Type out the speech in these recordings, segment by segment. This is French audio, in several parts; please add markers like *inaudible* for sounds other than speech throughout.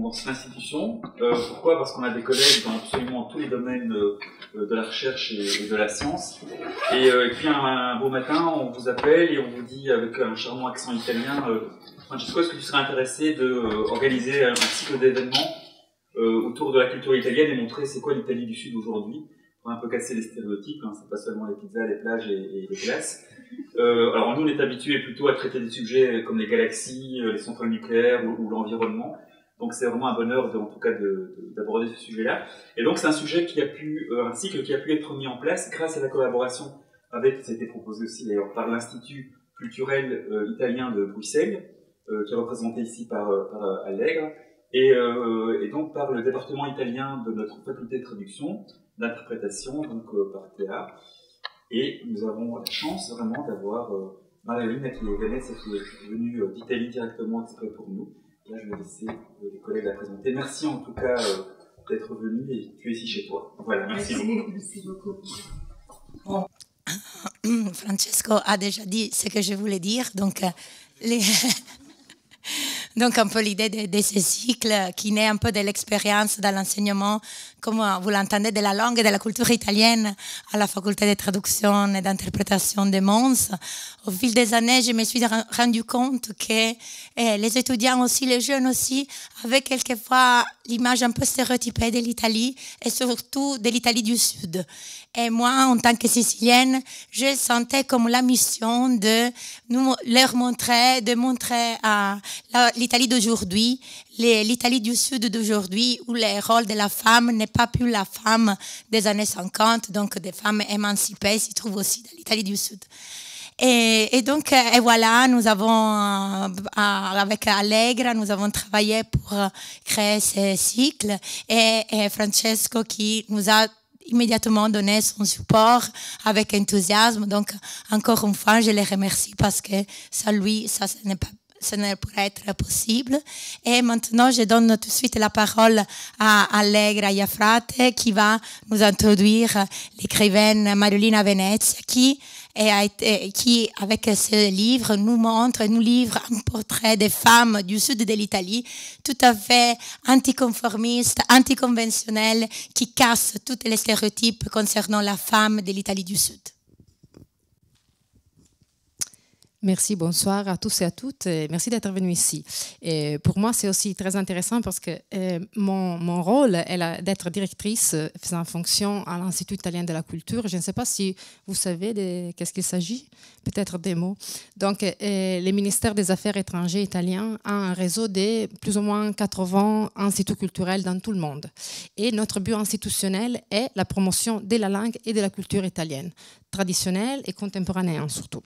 dans, cette institution. Euh, pourquoi Parce qu'on a des collègues dans absolument tous les domaines euh, de la recherche et, de la science. Et, euh, puis un, beau matin, on vous appelle et on vous dit avec un charmant accent italien Francesco, est-ce que tu serais intéressé d'organiser un cycle d'événements autour de la culture italienne et montrer c'est quoi l'Italie du Sud aujourd'hui pour un peu casser les stéréotypes, hein, c'est pas seulement les pizzas, les plages et, les glaces. alors nous, on est habitué plutôt à traiter des sujets comme les galaxies, les centrales nucléaires ou l'environnement. Donc c'est vraiment un bonheur, en tout cas, d'aborder ce sujet-là. Et donc c'est un sujet qui a pu, euh, un cycle qui a pu être mis en place grâce à la collaboration avec, a été proposé aussi d'ailleurs par l'Institut culturel euh, italien de Bruxelles, euh, qui est représenté ici par, par Allègre, et, donc par le département italien de notre faculté de traduction, d'interprétation, donc par Théa. Et nous avons la chance vraiment d'avoir Marie-Lune qui est venue d'Italie directement exprès pour nous je vais laisser euh, les collègues la présenter. Merci en tout cas euh, d'être venu et tu es ici chez toi. Voilà, merci, beaucoup. *clears throat* Francesco a déjà dit ce que je voulais dire, donc, euh, *laughs* donc un peu l'idée de, de, ce cycle qui naît un peu de l'expérience dans l'enseignement comme euh, vous l'entendez, de la langue et de la culture italienne à la faculté de traduction et d'interprétation de Mons. Au fil des années, je me suis rendu compte que eh, les étudiants aussi, les jeunes aussi, avaient quelquefois l'image un peu stéréotypée de l'Italie et surtout de l'Italie du Sud. Et moi, en tant que Sicilienne, je sentais comme la mission de nous, leur montrer, de montrer à l'Italie d'aujourd'hui l'Italie du Sud d'aujourd'hui où le rôle de la femme n'est pas plus la femme des années 50, donc des femmes émancipées s'y trouvent aussi dans l'Italie du Sud. Et, donc, euh, et voilà, nous avons, euh, avec Allegra, nous avons travaillé pour euh, créer ce cycle et, Francesco qui nous a immédiatement donné son support avec enthousiasme. Donc, encore une fois, je les remercie parce que ça lui, ça, ce n'est pas ce ne pourrait être possible. Et maintenant, je donne tout de suite la parole à Allegra Iafrate qui va nous introduire l'écrivaine Marilina Venezia qui, qui, avec ce livre, nous montre, nous livre un portrait des femmes du sud de l'Italie tout à fait anticonformiste, anticonventionnelles, qui casse tous les stéréotypes concernant la femme de l'Italie du Sud. Merci, bonsoir à tous et à toutes. merci d'être venus ici. Et pour moi, c'est aussi très intéressant parce que euh, mon, rôle est d'être directrice euh, faisant fonction à l'Institut italien de la culture. Je ne sais pas si vous savez de qu'est-ce qu'il s'agit, peut-être des mots. Donc, euh, le ministère des Affaires étrangères italien a un réseau de plus ou moins 80 instituts culturels dans tout le monde. Et notre but institutionnel est la promotion de la langue et de la culture italienne, traditionnelle et contemporaine surtout.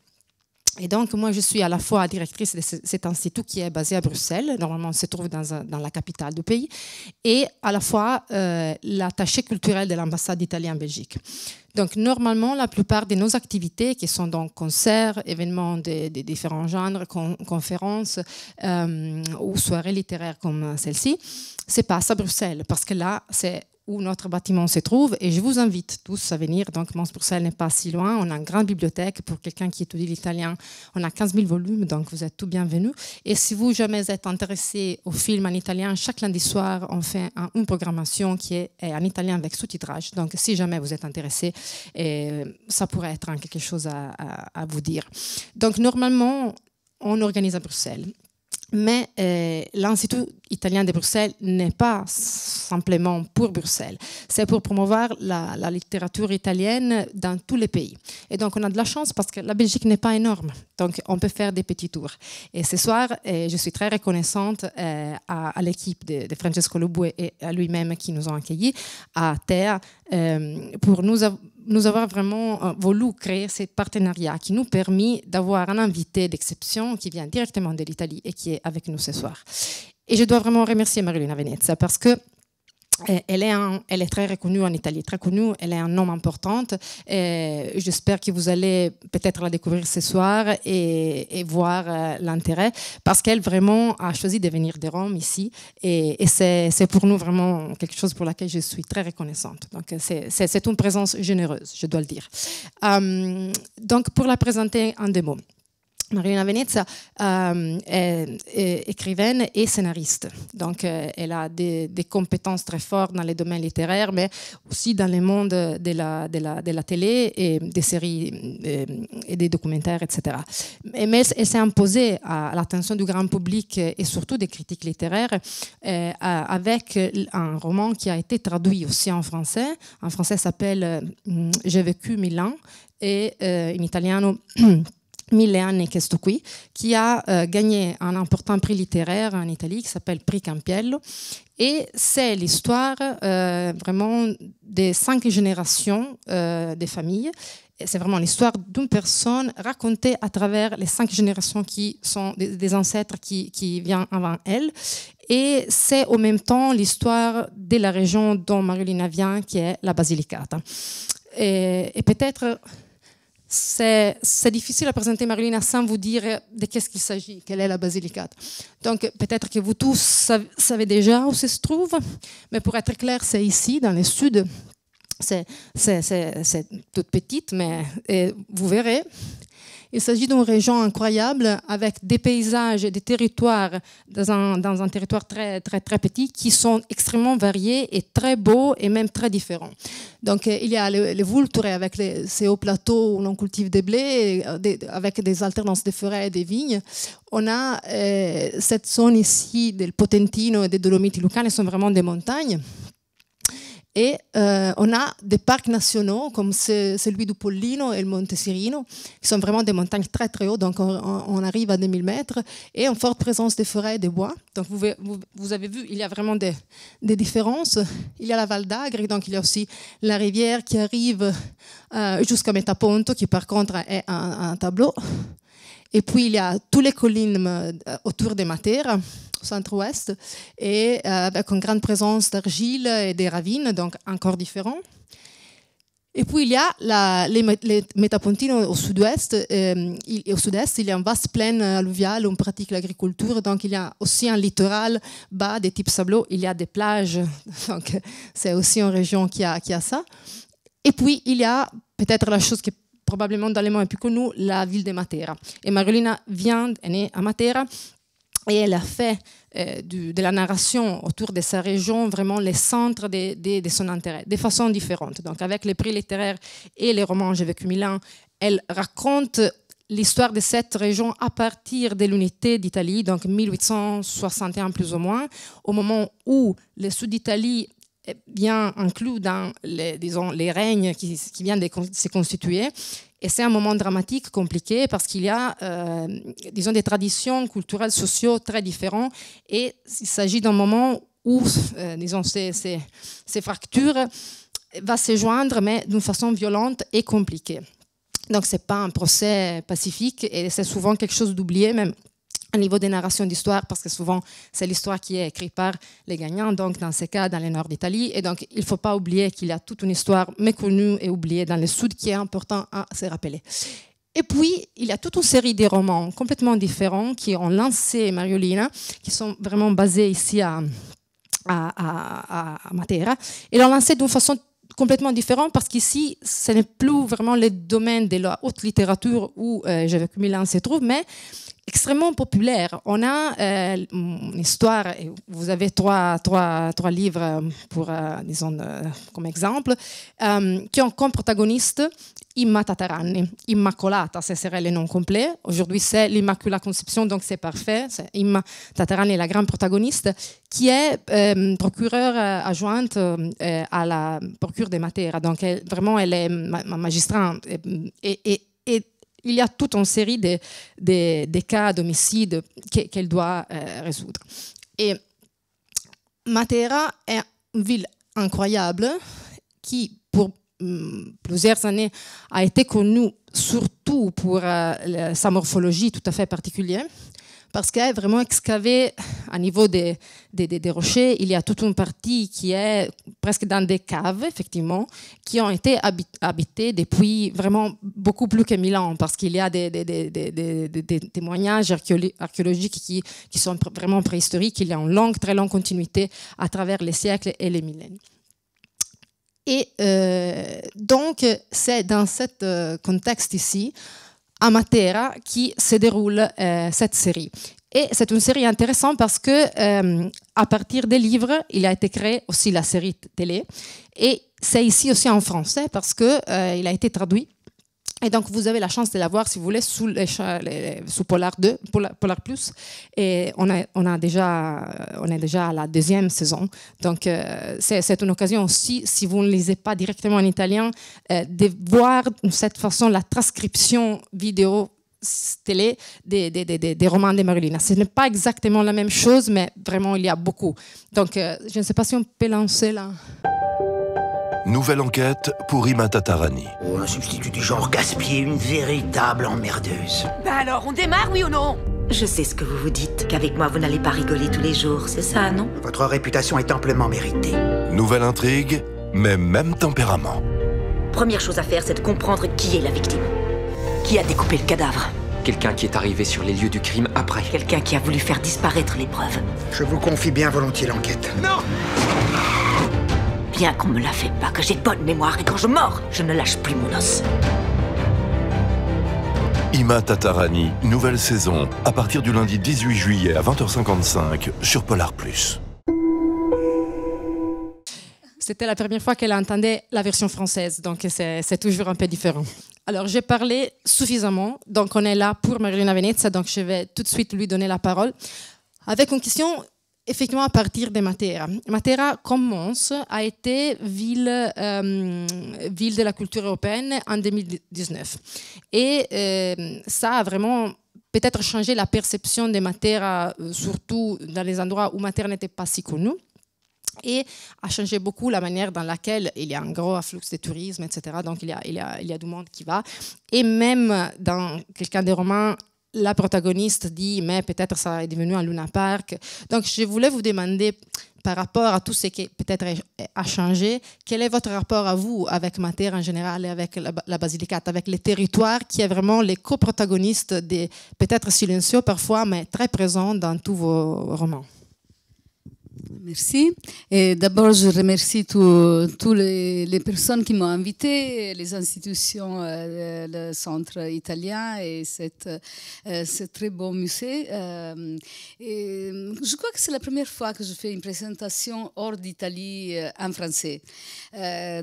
Et donc, moi, je suis à la fois directrice de cet institut qui est basé à Bruxelles, normalement, on se trouve dans, la capitale du pays, et à la fois euh, l'attachée culturelle de l'ambassade d'Italie en Belgique. Donc, normalement, la plupart de nos activités, qui sont donc concerts, événements des de différents genres, conférences euh, ou soirées littéraires comme celle-ci, se passent à Bruxelles, parce que là, c'est où notre bâtiment se trouve. Et je vous invite tous à venir. Donc, Mons-Bruxelles n'est pas si loin. On a une grande bibliothèque pour quelqu'un qui étudie l'italien. On a 15 000 volumes, donc vous êtes tous bienvenus. Et si vous jamais êtes intéressé au film en italien, chaque lundi soir, on fait une programmation qui est, en italien avec sous-titrage. Donc, si jamais vous êtes intéressé, euh, ça pourrait être quelque chose à vous dire. Donc, normalement, on organise à Bruxelles. Mais euh, l'Institut italien de Bruxelles n'est pas simplement pour Bruxelles, c'est pour promouvoir la, littérature italienne dans tous les pays. Et donc on a de la chance parce que la Belgique n'est pas énorme, donc on peut faire des petits tours. Et ce soir, euh, je suis très reconnaissante euh, à, l'équipe de, Francesco Lubue et à lui-même qui nous ont accueillis à Terre pour nous avoir nous avons vraiment euh, voulu créer ce partenariat qui nous permet d'avoir un invité d'exception qui vient directement de l'Italie et qui est avec nous ce soir. Et je dois vraiment remercier Marilena Venezia parce que euh, elle est, elle est, très reconnue en Italie, très connue. Elle est un nom importante. Euh, j'espère que vous allez peut-être la découvrir ce soir et, voir euh, l'intérêt parce qu'elle vraiment a choisi de venir de Rome ici et, c'est pour nous vraiment quelque chose pour laquelle je suis très reconnaissante. Donc c'est une présence généreuse, je dois le dire. donc pour la présenter en deux mots. Marina Venezia euh, est, écrivaine et scénariste. Donc, euh, elle a des, compétences très fortes dans les domaines littéraires, mais aussi dans le monde de la, de la, télé et des séries euh, et, des documentaires, etc. mais elle, s'est imposée à l'attention du grand public et surtout des critiques littéraires avec un roman qui a été traduit aussi en français. En français, s'appelle J'ai vécu Milan et en italien *clears throat* mille qui que je qui, a euh, gagné un important prix littéraire en Italie qui s'appelle Prix Campiello. Et c'est l'histoire euh, vraiment des cinq générations de euh, des familles. C'est vraiment l'histoire d'une personne racontée à travers les cinq générations qui sont des, ancêtres qui, viennent avant elle. Et c'est en même temps l'histoire de la région dont Marilina vient, qui est la Basilicata. et peut-être c'est difficile à présenter Marilina sans vous dire de qu'est-ce qu'il s'agit, quelle est la basilicate. Donc peut-être que vous tous savez déjà où ça se trouve, mais pour être clair, c'est ici, dans le sud. C'est toute petite, mais vous verrez, il s'agit d'une région incroyable avec des paysages et des territoires dans un, dans un, territoire très, très, très petit qui sont extrêmement variés et très beaux et même très différents. Donc euh, il y a les, les vultures avec les, ces hauts plateaux où l'on cultive des blés euh, avec des alternances de forêts et des vignes. On a euh, cette zone ici del Potentino et des Dolomites Lucane, sont vraiment des montagnes. Et euh, on a des parcs nationaux comme celui du Pollino et le Monte Sirino, qui sont vraiment des montagnes très très hautes, donc on, arrive à 2000 mètres, et en forte présence des forêts et des bois. Donc vous, vous, avez vu, il y a vraiment des, différences. Il y a la Val d'Agri, donc il y a aussi la rivière qui arrive euh, jusqu'à Metaponto, qui par contre est un tableau. Et puis, il y a toutes les collines euh, euh, autour des Matères, au centre-ouest, et euh, avec une grande présence d'argile et des ravines, donc encore différents. Et puis il y a la, les, Métapontines au sud-ouest. au sud-est, il y a une vaste plaine alluviale où on pratique l'agriculture. Donc il y a aussi un littoral bas des types sableaux. Il y a des plages. *laughs* Donc c'est aussi une région qui a, qui a ça. Et puis il y a peut-être la chose qui est probablement dans les plus que nous, la ville de Matera. Et Marolina vient, est née à Matera, et elle a fait euh, de la narration autour de sa région vraiment les centres de, son intérêt, de façon différente. Donc avec les prix littéraires et les romans J'ai vécu Milan, elle raconte l'histoire de cette région à partir de l'unité d'Italie, donc 1861 plus ou moins, au moment où le sud d'Italie bien inclus dans les, les règnes qui, viennent de se constituer. Et c'est un moment dramatique, compliqué, parce qu'il y a, euh, disons, des traditions culturelles, sociaux très différentes. Et il s'agit d'un moment où, euh, disons, ces, ces, ces fractures euh, vont se joindre, mais d'une façon violente et compliquée. Donc, ce n'est pas un procès pacifique et c'est souvent quelque chose d'oublié, même au niveau des narrations d'histoire, parce que souvent, c'est l'histoire qui est écrite par les gagnants, donc dans ces cas, dans le nord d'Italie. Et donc, il ne faut pas oublier qu'il y a toute une histoire méconnue et oubliée dans le sud qui est important à se rappeler. Et puis, il y a toute une série de romans complètement différents qui ont lancé Mariolina, qui sont vraiment basés ici à, à, Matera, et l'ont lancé d'une façon complètement différente, parce qu'ici, ce n'est plus vraiment le domaine de la haute littérature où euh, vécu Milan se trouve, mais extrêmement populaire. On a une euh, histoire, vous avez trois, trois, trois livres pour, euh, disons, euh, comme exemple, qui ont comme protagoniste Imma Tatarani, Immacolata, ce serait le nom complet. Aujourd'hui, c'est l'Immaculée Conception, donc c'est parfait. Imma Tatarani, la grande protagoniste, qui est procureure adjointe à la procure des matières. Donc, vraiment, elle est ma et il y a toute une série de, cas d'homicide qu'elle doit euh, résoudre. Et Matera est une ville incroyable qui, pour mm, plusieurs années, a été connue surtout pour euh, sa morphologie tout à fait particulière parce qu'elle est vraiment excavée à niveau des, des, des, rochers. Il y a toute une partie qui est presque dans des caves, effectivement, qui ont été habitées depuis vraiment beaucoup plus que 1000 ans, parce qu'il y a des, témoignages archéologiques qui, qui sont vraiment préhistoriques. Il y a une longue, très longue continuité à travers les siècles et les millénaires. Et euh, donc, c'est dans ce euh, contexte ici à Matera qui se déroule euh, cette série. Et c'est une série intéressante parce que euh, à partir des livres, il a été créé aussi la série télé. Et c'est ici aussi en français parce qu'il euh, a été traduit et donc, vous avez la chance de la voir, si vous voulez, sous, les, sous Polar 2, Polar, Plus. Et on, a, on, a déjà, on est déjà à la deuxième saison. Donc, euh, c'est une occasion aussi, si vous ne lisez pas directement en italien, euh, de voir de cette façon la transcription vidéo télé des, des, romans de Marilina. Ce n'est pas exactement la même chose, mais vraiment, il y a beaucoup. Donc, euh, je ne sais pas si on peut lancer là. Nouvelle enquête pour Rima Tatarani. Oh, un substitut du genre gaspillé, une véritable emmerdeuse. Bah alors, on démarre, oui ou non Je sais ce que vous vous dites, qu'avec moi vous n'allez pas rigoler tous les jours, c'est ça, non Votre réputation est amplement méritée. Nouvelle intrigue, mais même tempérament. Première chose à faire, c'est de comprendre qui est la victime. Qui a découpé le cadavre Quelqu'un qui est arrivé sur les lieux du crime après. Quelqu'un qui a voulu faire disparaître les preuves. Je vous confie bien volontiers l'enquête. Non bien qu'on me la fait pas, que j'ai bonne mémoire et quand je mors, je ne lâche plus mon os. Ima Tatarani, nouvelle saison, à partir du lundi 18 juillet à 20h55 sur Polar Plus. C'était la première fois qu'elle entendait la version française, donc c'est toujours un peu différent. Alors, j'ai parlé suffisamment, donc on est là pour Marina Venezia, donc je vais tout de suite lui donner la parole avec une question effectivement à partir de Matera. Matera commence à être ville, euh, ville de la culture européenne en 2019. Et euh, ça a vraiment peut-être changé la perception de Matera, euh, surtout dans les endroits où Matera n'était pas si connue et a changé beaucoup la manière dans laquelle il y a un gros afflux de tourisme, etc. Donc il y a, il y a, il y a du monde qui va. Et même dans quelqu'un des romans, la protagoniste dit, mais peut-être ça est devenu un Luna Park. Donc, je voulais vous demander, par rapport à tout ce qui peut-être a changé, quel est votre rapport à vous avec Terre en général et avec la, Basilicate, avec les territoires qui est vraiment les coprotagonistes, peut-être silencieux parfois, mais très présents dans tous vos romans Merci. d'abord, je remercie toutes les, personnes qui m'ont invité, les institutions, euh, le centre italien et cette, euh, ce très beau musée. Euh, je crois que c'est la première fois que je fais une présentation hors d'Italie en français.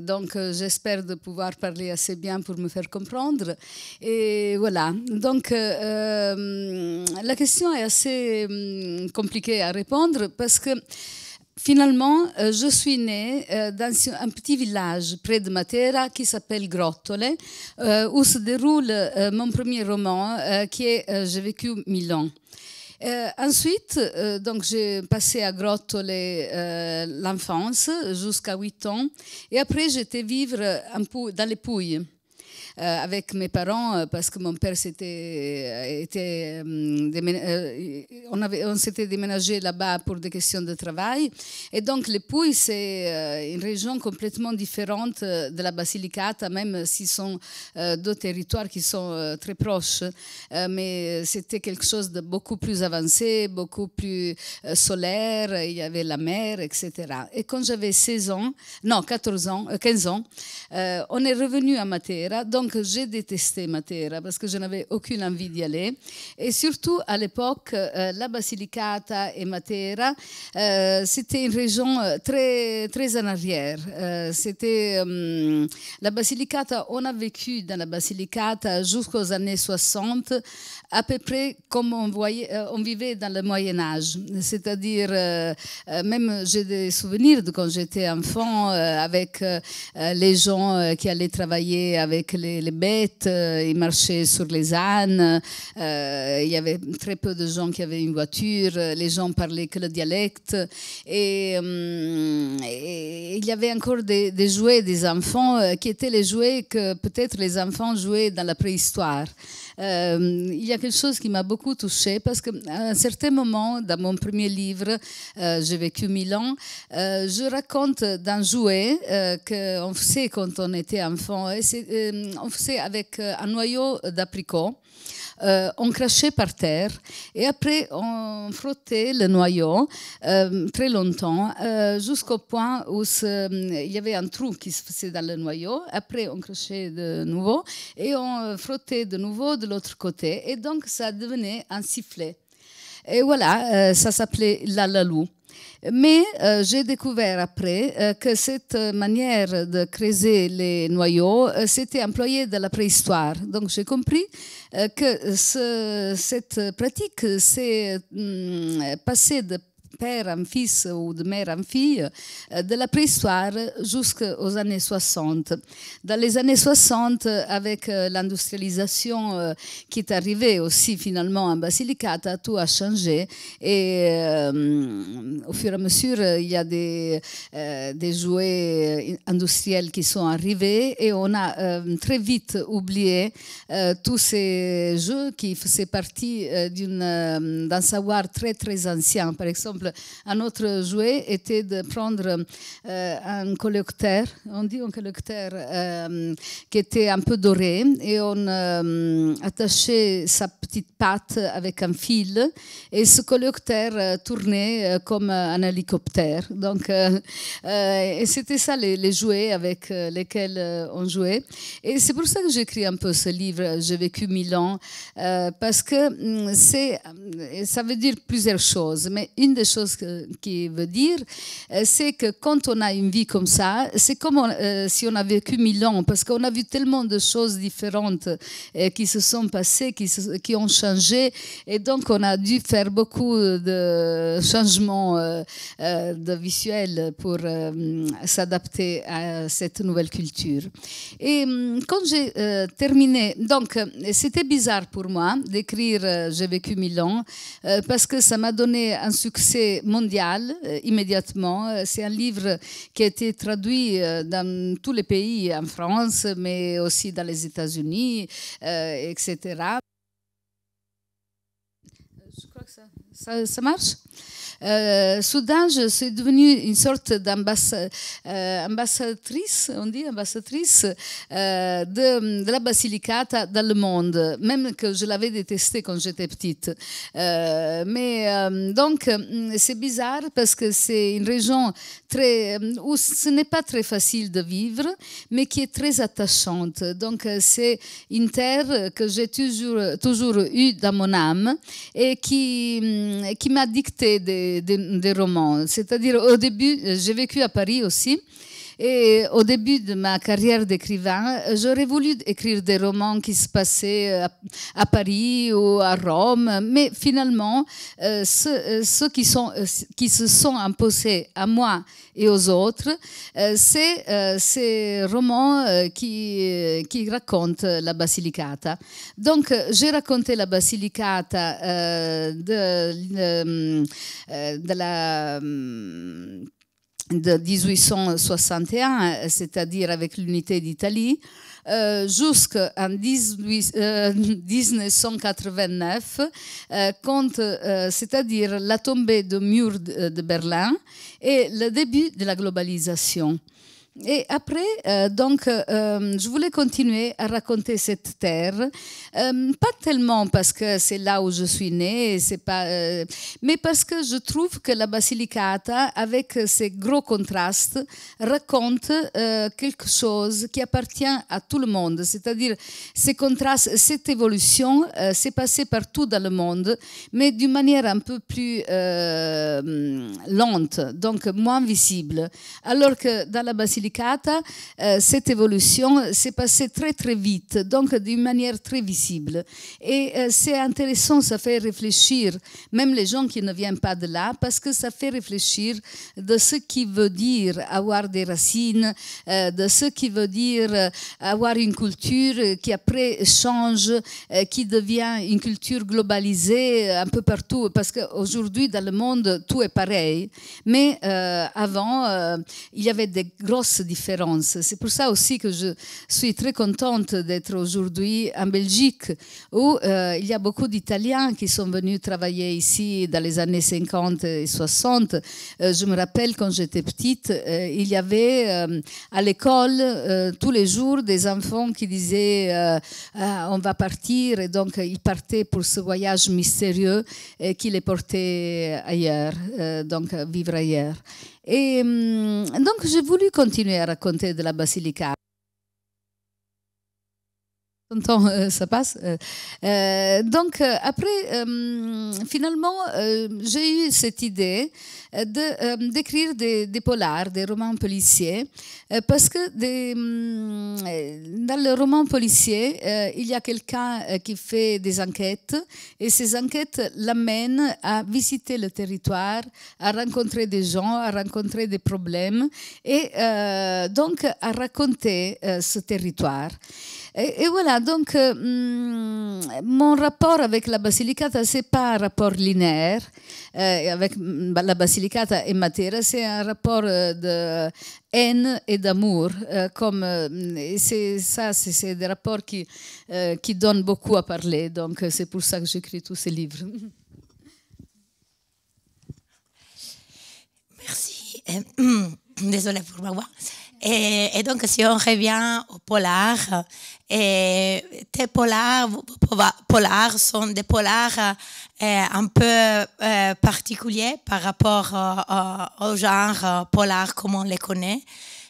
donc, j'espère de pouvoir parler assez bien pour me faire comprendre. Et voilà. Donc, la question est assez hum, compliquée à répondre parce que finalement, euh, je suis née euh, dans un petit village près de Matera qui s'appelle Grottole, euh, où se déroule mon premier roman qui est J'ai vécu mille ans. ensuite, donc j'ai passé à Grottole l'enfance jusqu'à 8 ans et après j'étais vivre un peu dans les Pouilles. Euh, avec mes parents euh, parce que mon père s'était euh, on, avait, on s'était déménagé là-bas pour des questions de travail et donc les Pouilles c'est une région complètement différente de la Basilicata même s'ils sont deux territoires qui sont très proches mais c'était quelque chose de beaucoup plus avancé beaucoup plus solaire il y avait la mer etc et quand j'avais 16 ans non 14 ans 15 ans on est revenu à Matera donc j'ai détesté Matera parce que je n'avais aucune envie d'y aller. Et surtout à l'époque, euh, la Basilicata et Matera, euh, c'était une région euh, très, très en arrière. c'était la Basilicata, on a vécu dans la Basilicata jusqu'aux années 60, à peu près comme on, voyait, on vivait dans le Moyen Âge. C'est-à-dire, même j'ai des souvenirs de quand j'étais enfant avec les gens qui allaient travailler avec les les bêtes, euh, ils marchaient sur les ânes, euh, il y avait très peu de gens qui avaient une voiture, euh, les gens parlaient que le dialecte. Et, il y avait encore des jouets des enfants qui étaient les jouets que peut-être les enfants jouaient dans la préhistoire. Euh, il y a quelque chose qui m'a beaucoup touchée parce qu'à un certain moment, dans mon premier livre, euh, J'ai vécu mille ans, euh, je raconte d'un jouet qu'on faisait quand on était enfant. Et on faisait avec un noyau d'apricot euh, on crachait par terre et après on frottait le noyau euh, très longtemps euh, jusqu'au point où il y avait un trou qui se faisait dans le noyau. Après on crachait de nouveau et on frottait de nouveau de l'autre côté et donc ça devenait un sifflet. Et voilà, ça s'appelait la l'alalou. Mais euh, j'ai découvert après euh, que cette manière de creuser les noyaux, euh, s'était employée dans la préhistoire. Donc j'ai compris que cette pratique s'est hum, passée de père en fils ou de mère en fille, euh, de la préhistoire jusqu'aux années 60. Dans les années 60, avec euh, l'industrialisation euh, qui est arrivée aussi finalement en Basilicata, tout a changé. Et au fur et à mesure, il y a des, des jouets industriels qui sont arrivés et on a très vite oublié tous ces jeux qui faisaient partie d'un savoir très très ancien. Par exemple, un autre jouet était de prendre euh, un collecteur, on dit un collecteur euh, qui était un peu doré, et on euh, attachait sa petite patte avec un fil, et ce collecteur tournait comme un hélicoptère. Donc, et c'était ça les, jouets avec lesquels on jouait. Et c'est pour ça que j'écris un peu ce livre, J'ai vécu mille ans, parce que mm, c'est, ça veut dire plusieurs choses, mais une des chose qui veut dire, euh, c'est que quand on a une vie comme ça, c'est comme euh, si on a vécu mille ans, parce qu'on a vu tellement de choses différentes euh, qui se sont passées, qui, qui, ont changé, et donc on a dû faire beaucoup de changements de visuels pour s'adapter à cette nouvelle culture. Et hum, quand j'ai terminé, donc c'était bizarre pour moi d'écrire J'ai vécu mille ans, parce que ça m'a donné un succès mondial euh, immédiatement. Euh, c'est un livre qui a été traduit euh, dans tous les pays, en France, mais aussi dans les États-Unis, etc. Je crois que ça marche. Euh, soudain, je suis devenue une sorte d'ambassadrice, euh, on dit ambassadrice euh, de, la Basilicata dans le monde, même que je l'avais détestée quand j'étais petite. mais donc, c'est bizarre parce que c'est une région très, où ce n'est pas très facile de vivre, mais qui est très attachante. Donc, c'est une terre que j'ai toujours, toujours eue dans mon âme et qui, qui m'a dicté des des, romans. C'est-à-dire, au début, euh, j'ai vécu à Paris aussi. Et au début de ma carrière d'écrivain, j'aurais voulu écrire des romans qui se passaient euh, à Paris ou à Rome, mais finalement, euh, ceux, euh, qui, sont, qui se sont imposés à moi et aux autres, c'est ces romans qui, qui racontent la Basilicata. Donc, j'ai raconté la Basilicata de, de la de 1861, c'est-à-dire avec l'unité d'Italie, euh, jusqu'en 1989, euh, euh, c'est-à-dire la tombée du mur de Berlin et le début de la globalisation. Et après, euh, donc, euh, je voulais continuer à raconter cette terre, euh, pas tellement parce que c'est là où je suis née, c'est pas, mais parce que je trouve que la Basilicata, avec ses gros contrastes, raconte quelque chose qui appartient à tout le monde. C'est-à-dire, ces contrastes, cette évolution s'est passée partout dans le monde, mais d'une manière un peu plus lente, donc moins visible. Alors que dans la Basilicata, eh, cette évolution s'est passée très très vite, donc d'une manière très visible. Et eh, c'est intéressant, ça fait réfléchir, même les gens qui ne viennent pas de là, parce que ça fait réfléchir de ce qui veut dire avoir des racines, eh, de ce qui veut dire avoir une culture qui après change, qui devient une culture globalisée un peu partout, parce qu'aujourd'hui dans le monde tout est pareil, mais avant il y avait des grosses différence C'est pour ça aussi que je suis très contente d'être aujourd'hui en Belgique, où euh, il y a beaucoup d'Italiens qui sont venus travailler ici dans les années 50 et 60. Euh, je me rappelle quand j'étais petite, euh, il y avait à l'école tous les jours des enfants qui disaient on va partir, et donc ils partaient pour ce voyage mystérieux qui les portait ailleurs, donc vivre ailleurs. Et mm, donc, j'ai voulu continuer à raconter de la Basilicata. Euh, ça passe. Euh, euh, donc, après, finalement, j'ai eu cette idée de, d'écrire des, polars, des romans policiers, parce que dans le roman policier, il y a quelqu'un qui fait des enquêtes, et ces enquêtes l'amènent à visiter le territoire, à rencontrer des gens, à rencontrer des problèmes, et donc à raconter ce territoire. Et, voilà, donc euh, mm, mon rapport avec la Basilicata, c'est pas un rapport linéaire. Euh, avec mm, bah, la Basilicata et Matera, c'est un rapport euh, de haine et d'amour. comme c'est ça, c'est des rapports qui, qui donnent beaucoup à parler. Donc c'est pour ça que j'écris tous ces livres. *laughs* Merci. *clears throat* Désolée pour ma voix. Et, et, donc, si on revient au polar, et tes polars, sont des polars euh, un peu euh, particuliers par rapport euh, au genre polar comme on les connaît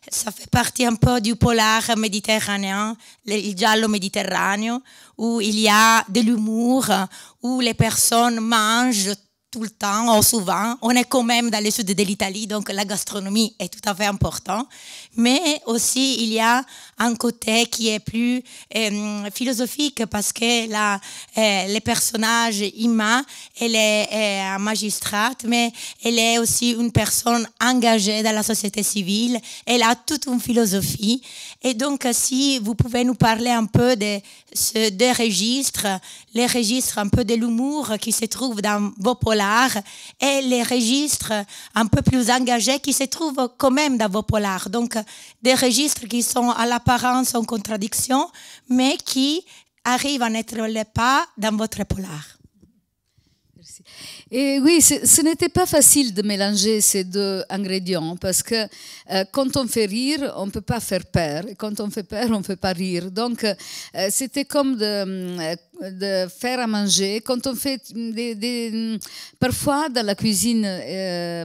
ça fait partie un peu du polar méditerranéen, le giallo méditerranéen, où il y a de l'humour, où les personnes mangent tout le temps souvent. On est quand même dans le sud de l'Italie, donc la gastronomie est tout à fait importante. Mais aussi, il y a un côté qui est plus euh, philosophique parce que la, euh, les personnages, Ima, elle est euh, un magistrate, mais elle est aussi une personne engagée dans la société civile. Elle a toute une philosophie. Et donc, si vous pouvez nous parler un peu de ces deux registres, les registres un peu de l'humour qui se trouve dans vos polars, et les registres un peu plus engagés qui se trouvent quand même dans vos polars. Donc, des registres qui sont à l'apparence en contradiction, mais qui arrivent à n'être pas dans votre polar. Et oui, ce, n'était pas facile de mélanger ces deux ingrédients parce que euh, quand on fait rire, on ne peut pas faire peur. Et quand on fait peur, on ne fait pas rire. Donc, euh, c'était comme de. Euh, de faire à manger. Quand on fait des, parfois dans la cuisine euh,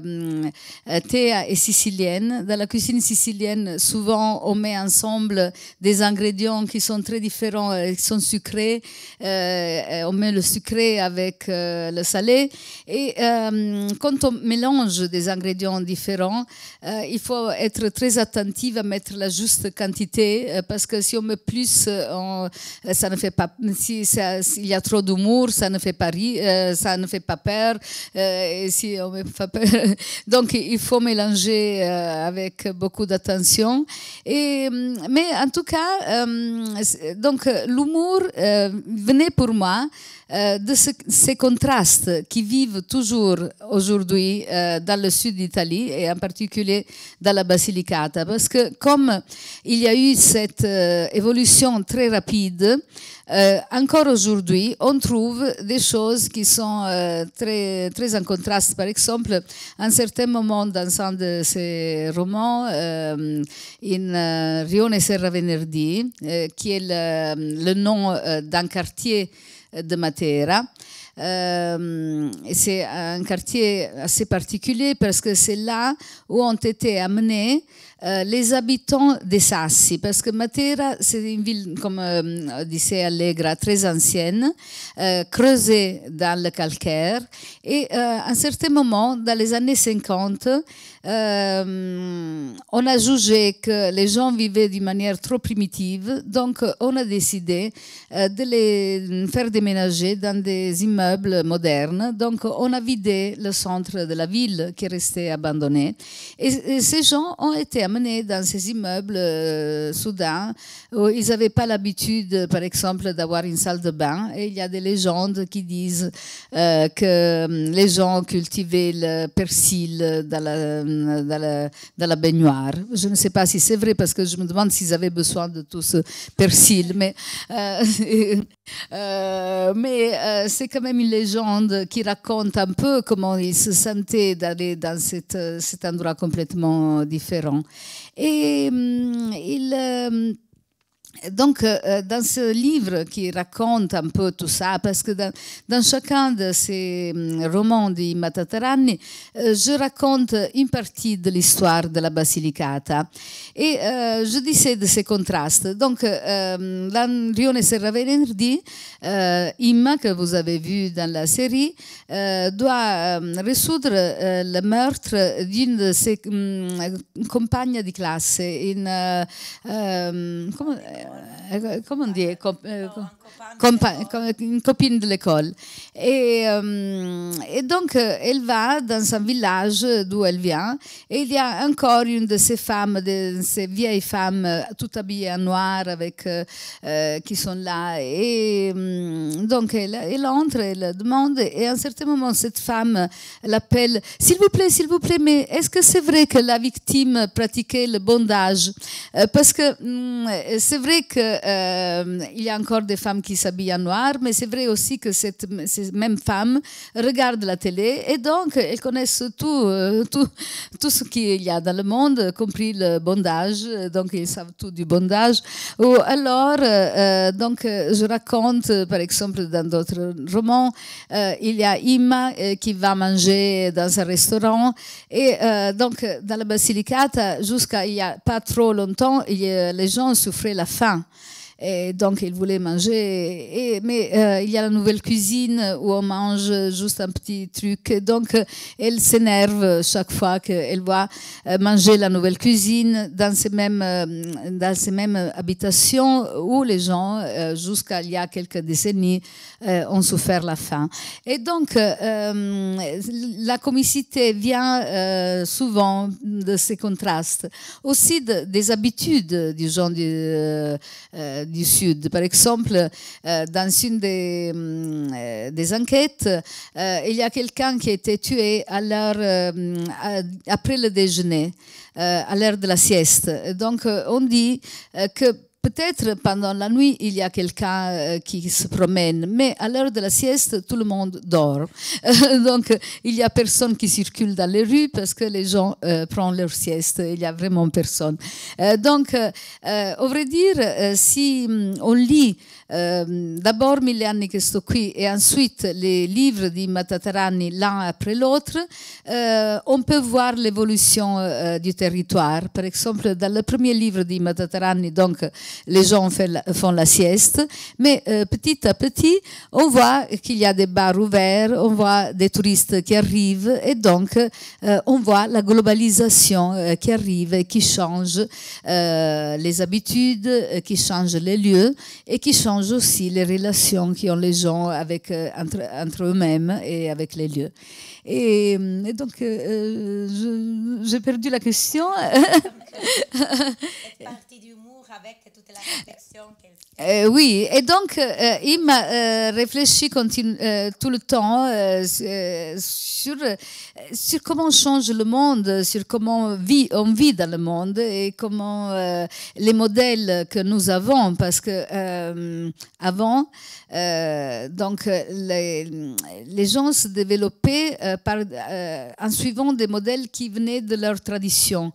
euh théa et sicilienne, dans la cuisine sicilienne, souvent on met ensemble des ingrédients qui sont très différents, qui sont sucrés. Euh, on met le sucré avec euh, le salé. Et quand on mélange des ingrédients différents, il faut être très attentif à mettre la juste quantité parce que si on met plus, ça ne fait pas. Si euh, il y a trop d'humour, ça ne fait pas rire, euh, ça ne fait pas peur. Euh, et si on peur. *laughs* Donc il faut mélanger avec beaucoup d'attention. Et, mm, mais en tout cas, donc l'humour venait pour moi. Euh, de ces contrastes qui vivent toujours aujourd'hui euh, dans le sud d'Italie et en particulier dans la Basilicata. Parce que comme il y a eu cette euh, évolution très rapide, encore aujourd'hui, on trouve des choses qui sont très, très en contraste. Par exemple, un certain moment dans un de ces romans, in Rione Serra Venerdì, qui est le nom d'un quartier de Matera. Euh, c'est un quartier assez particulier parce que c'est là où ont été amenés eh, les habitants des Sassi, parce que Matera, c'est une ville, comme euh, disait Allegra, très ancienne, eh, creusée dans le calcaire. Et eh, à un certain moment, dans les années 50, on a jugé que les gens vivaient d'une manière trop primitive, donc on a décidé de les faire déménager dans des immeubles modernes. Donc on a vidé le centre de la ville qui restait abandonné. Et, et ces gens ont été amenés dans ces immeubles euh, soudains où ils n'avaient pas l'habitude, par exemple, d'avoir une salle de bain. Et il y a des légendes qui disent euh, que euh, les gens cultivaient le persil dans la, dans, la, baignoire. Je ne sais pas si c'est vrai parce que je me demande s'ils avaient besoin de tout ce persil. Mais, *laughs* mais c'est quand même une légende qui raconte un peu comment ils se sentaient d'aller dans cet endroit complètement différent. E, um, il, um, Donc, euh, dans ce livre qui raconte un peu tout ça, parce que dans, dans chacun de ces romans di Matatarani, euh, je raconte une partie de l'histoire de la Basilicata. Et euh, je disais de ces contrastes. Donc, dans euh, Rione Serra Venerdì, euh, Imma, que vous avez vu dans la série, euh, doit résoudre le meurtre d'une de ses compagnes de classe, une. comment, Kom Comment dire une copine de l'école. Et, euh, et, donc, euh, elle va dans un village d'où elle vient, et il y a encore une de ces femmes, de ces vieilles femmes, euh, tout habillées en noir, avec, qui sont là. Et donc, elle, entre, elle demande, et à un certain moment, cette femme l'appelle, s'il vous plaît, s'il vous plaît, mais est-ce que c'est vrai que la victime pratiquait le bondage Parce que mm, c'est vrai qu'il il y a encore des femmes qui s'habille en noir, mais c'est vrai aussi que cette, ces mêmes femmes regardent la télé et donc elles connaissent tout, euh, tout, tout ce qu'il y a dans le monde, compris le bondage, donc ils savent tout du bondage. Ou alors, euh, euh, donc je raconte, par exemple, dans d'autres romans, il y a Imma qui va manger dans un restaurant et donc dans la Basilicata, jusqu'à il n'y a pas trop longtemps, les gens souffraient la faim. Et donc, il voulait manger. Et, mais euh, il y a la nouvelle cuisine où on mange juste un petit truc. Donc, elle s'énerve chaque fois qu'elle voit euh, manger la nouvelle cuisine dans ces mêmes, euh, dans ces mêmes habitations où les gens, jusqu'à il y a quelques décennies, ont souffert la faim. Et donc, la comicité vient souvent de ces contrastes, aussi des habitudes, genre du, du Sud. Par exemple, euh, dans une des, mm, euh, des enquêtes, euh, il y a quelqu'un qui a été tué à l'heure, après le déjeuner, à l'heure de la sieste. Donc, on dit que Peut-être pendant la nuit, il y a quelqu'un euh, qui se promène, mais à l'heure de la sieste, tout le monde dort. Euh, donc, il n'y a personne qui circule dans les rues parce que les gens euh, prennent leur sieste. Il n'y a vraiment personne. donc, euh, au vrai dire, si hum, on lit Ehm, d'abord Mille que je suis ici et ensuite les livres di Matatarani l'un après l'autre, eh, on peut voir l'évolution eh, du territoire. Par exemple, dans le premier livre di Matatarani, donc, les gens font la sieste, mais eh, petit à petit, on voit qu'il y a des bars ouverts, on voit des touristes qui arrivent et donc on voit la globalisation qui arrive et qui change les habitudes, qui change les lieux et qui change aussi les relations qu'ont les gens avec, euh, entre, eux-mêmes et avec les lieux. Et, euh, donc, euh, j'ai perdu la question. *laughs* parti du avec toute la réflexion qu'elle euh, oui, et donc il m'a réfléchi tout le temps euh, euh, sur, sur comment change le monde, sur comment on vit, dans le monde et comment les modèles que nous avons, parce que avant, donc les, gens se développaient par, en suivant des modèles qui venaient de leur tradition.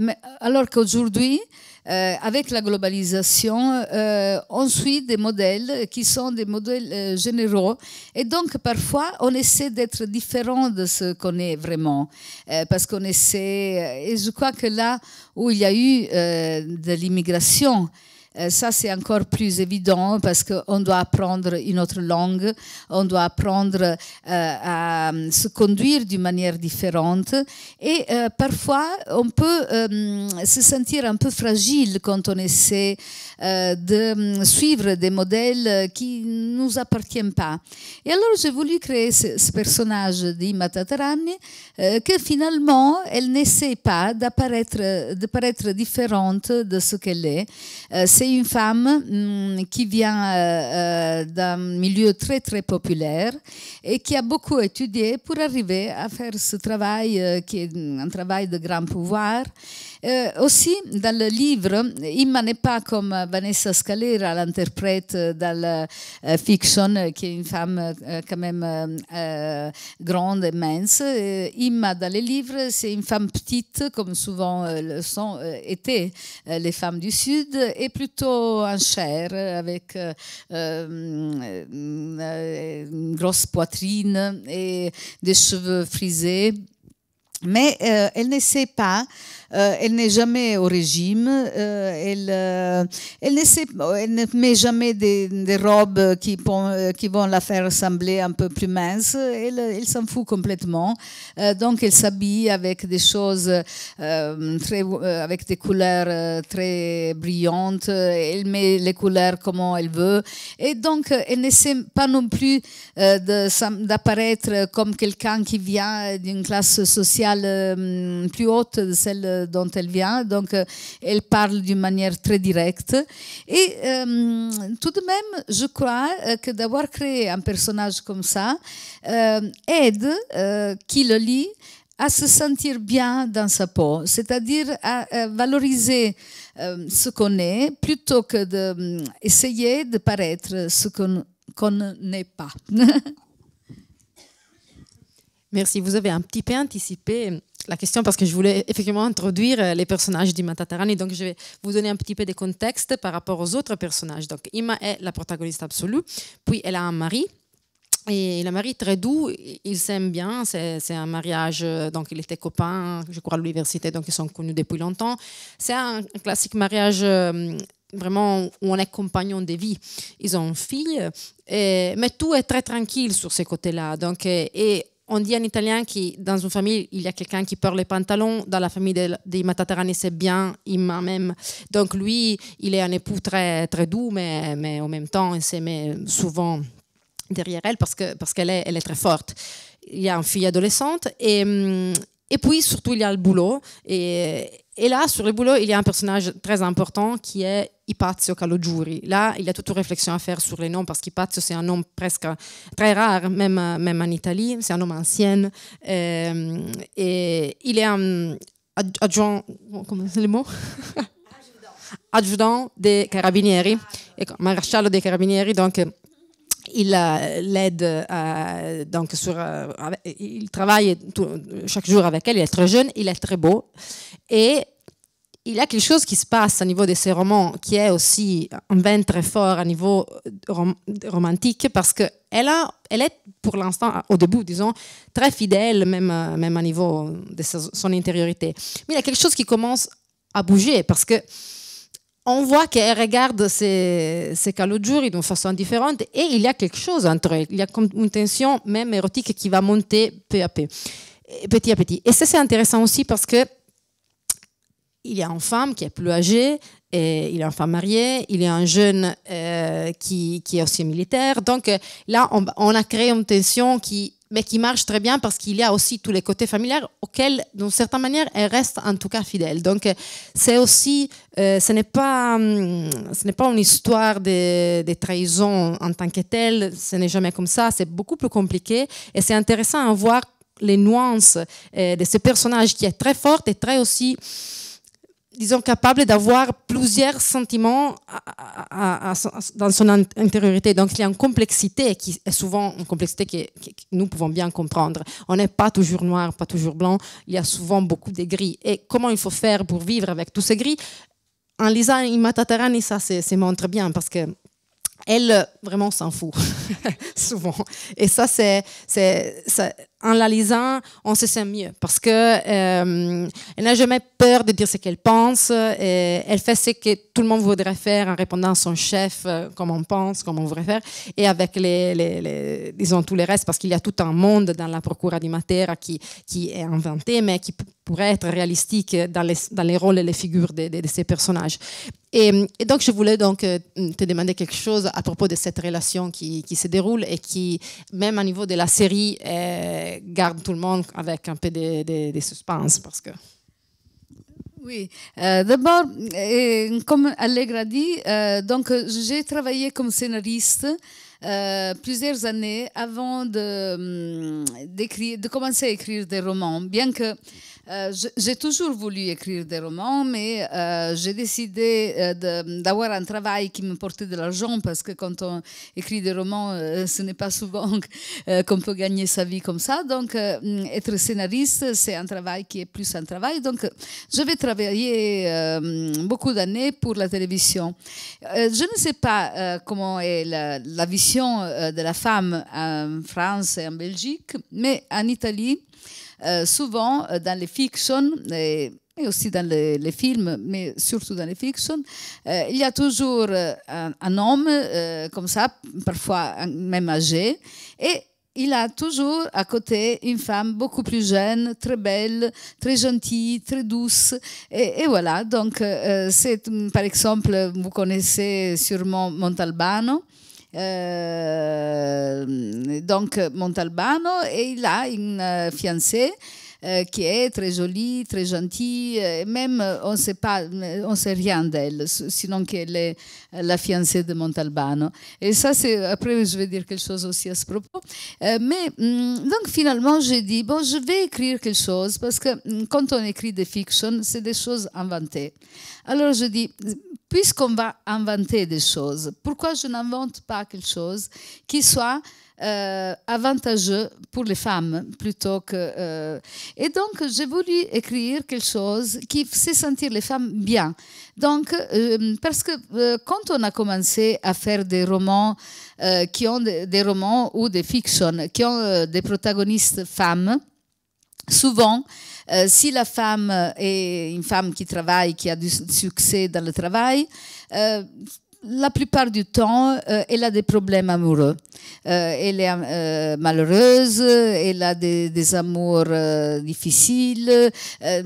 Euh, alors qu'aujourd'hui, euh, avec la globalisation, euh, on suit des modèles qui sont des modèles généraux. Et donc, parfois, on essaie d'être différent de ce qu'on est vraiment. parce qu'on essaie. Et je crois que là où il y a eu de l'immigration, euh, ça, c'est encore plus évident parce qu'on doit apprendre une autre langue, on doit apprendre euh, à euh, se conduire d'une manière différente. Et parfois, on peut se sentir un peu fragile quand on essaie de suivre des modèles qui ne nous appartiennent pas. Et alors, j'ai voulu créer ce, personnage d'Ima Tatarani que finalement, elle n'essaie pas d'apparaître, de paraître différente de ce qu'elle est c'est une femme mm, qui vient euh, euh, d'un milieu très très populaire et qui a beaucoup étudié pour arriver à faire ce travail euh, qui est un travail de grand pouvoir eh, aussi, dans le livre, Imma n'est pas comme Vanessa Scalera, l'interprète dans la eh, fiction, eh, qui est une femme quand même grande, et mince Imma, dans les livres, c'est une femme petite, comme souvent le sont, étaient les femmes du Sud, et plutôt en chair, avec une grosse poitrine et des cheveux frisés. Mais elle ne sait pas euh, elle n'est jamais au régime, euh, elle, euh, elle, ne met jamais des, robes qui, qui, vont la faire sembler un peu plus mince, elle, s'en fout complètement. donc elle s'habille avec des choses, très, avec des couleurs très brillantes, elle met les couleurs comment elle veut, et donc elle n'essaie pas non plus d'apparaître comme quelqu'un qui vient d'une classe sociale plus haute de celle dont elle vient. Donc, euh, elle parle d'une manière très directe. Et euh, tout de même, je crois euh, que d'avoir créé un personnage comme ça aide qui le lit à se sentir bien dans sa peau, c'est-à-dire à valoriser ce qu'on est plutôt que d'essayer de, paraître ce qu'on n'est pas. *laughs* Merci. Vous avez un petit peu anticipé la question parce que je voulais effectivement introduire euh, les personnages d'Ima Tatarani. Donc, je vais vous donner un petit peu de contexte par rapport aux autres personnages. Donc, Ima est la protagoniste absolue, puis elle a un mari. Et le mari très doux, ils s'aiment bien, c'est un mariage, euh, donc ils étaient copains, je crois, à l'université, donc ils sont connus depuis longtemps. C'est un classique mariage euh, vraiment où on est compagnon de vie. Ils ont une fille, et, mais tout est très tranquille sur ces côtés-là. Donc, et on dit en italien que dans une famille, il y a quelqu'un qui porte les pantalons. Dans la famille des de c'est bien m'a même. Donc lui, il est un époux très, très doux, mais, en même temps, il s'est souvent derrière elle parce qu'elle parce qu'elle est, elle est très forte. Il y a une fille adolescente et, hum, et puis, surtout, il y a le boulot. Et, là, sur le boulot, il y a un personnage très important qui est Ipazio Calogiuri. Là, il y a toute une réflexion à faire sur les noms parce qu'Ipazio, c'est un nom presque très rare, même, même en Italie. C'est un nom ancien. Euh, et, il est un hum, adjoint. Comment c'est le mot Adjudant *laughs* des carabinieri, maréchal des carabinieri. Donc, il l'aide euh, donc sur, euh, il travaille chaque jour avec elle. Il est très jeune, il est très beau et il y a quelque chose qui se passe au niveau de ses romans qui est aussi un vin très fort au niveau romantique parce que elle, elle est pour l'instant, au début, disons, très fidèle, même, euh, même au niveau de son intériorité. Mais il y a quelque chose qui commence à bouger parce que on voit qu'elle regarde ces, ces ils d'une façon différente et il y a quelque chose entre eux. Il y a une tension même érotique qui va monter peu à peu, petit à petit. Et ça, c'est intéressant aussi parce que il y a une femme qui est plus âgée, et il y a une femme mariée, il y a un jeune euh, qui, est aussi militaire. Donc là, on, on a créé une tension qui mais qui marche très bien parce qu'il y a aussi tous les côtés familiers auxquels, d'une certaine manière, elle reste en tout cas fidèle. Donc, euh, c'est aussi, euh, ce n'est pas, hum, ce n'est pas une histoire de, de, trahison en tant que telle. Ce n'est jamais comme ça. C'est beaucoup plus compliqué et c'est intéressant à voir les nuances euh, de ce personnage qui est très forte et très aussi disons, capable d'avoir plusieurs sentiments dans son intériorité. Donc, il y a une complexité qui est souvent une complexité que, nous pouvons bien comprendre. On n'est pas toujours noir, pas toujours blanc. Il y a souvent beaucoup de gris. Et comment il faut faire pour vivre avec tous ces gris En lisant Imata Tarani, ça se montre bien parce que elle vraiment s'en fout *laughs* souvent. Et ça, c'est en la lisant, on se sent mieux parce que euh, elle n'a jamais peur de dire ce qu'elle pense. Et euh, elle fait ce que tout le monde voudrait faire en répondant à son chef, euh, comme on pense, comme on voudrait faire, et avec les, disons tous les restes, parce qu'il y a tout un monde dans la procura di Matera qui qui est inventé, mais qui pour être réalistique dans les, dans les, rôles et les figures de, de, ces personnages. Et, donc, je voulais donc euh, te demander quelque chose à propos de cette relation qui, qui se déroule et qui, même au niveau de la série, euh, garde tout le monde avec un peu de, suspense parce que. Oui, euh, d'abord, comme Allegra dit, donc j'ai travaillé comme scénariste plusieurs années avant de, hum, de commencer à écrire des romans, bien que euh, j'ai toujours voulu écrire des romans, mais euh, j'ai décidé euh, d'avoir un travail qui me portait de l'argent parce que quand on écrit des romans, ce n'est pas souvent *laughs* qu'on peut gagner sa vie comme ça. Donc, mm, être scénariste, c'est un travail qui est plus un travail. Donc, je vais travailler beaucoup d'années pour la télévision. je ne sais pas comment est la, la vision de la femme en France et en Belgique, mais en Italie, euh, souvent euh, dans les fictions, et, aussi dans les, films, mais surtout dans les fictions, euh, il y a toujours un, homme comme ça, parfois même âgé, et il a toujours à côté une femme beaucoup plus jeune, très belle, très gentille, très douce. Et, voilà, donc c'est par exemple, vous connaissez sûrement Montalbano. Ehm, donc Montalbano, et il a une eh, fiancée eh, qui est très jolie, très gentille, eh, même on ne sait pas, on sait rien d'elle, sinon qu'elle est la fiancée de Montalbano. Et ça, c'est après, je vais dire quelque chose aussi à ce propos. mais mm, donc finalement, j'ai dit bon, je vais écrire quelque chose parce que mm, quand on écrit des fictions, c'est des choses inventées. Alors je dis puisqu'on va inventer des choses, pourquoi je n'invente pas quelque chose qui soit euh, avantageux pour les femmes plutôt que... Euh, et donc, j'ai voulu écrire quelque chose qui fait sentir les femmes bien. Donc, euh, parce que quand on a commencé à faire des romans qui ont des, des, romans ou des fictions qui ont des protagonistes femmes, souvent, euh, si la femme euh, est une femme qui travaille, qui a du succès dans le travail, euh, la plupart du temps, euh, elle a des problèmes amoureux. Euh, elle est euh, malheureuse, elle a des, amours difficiles.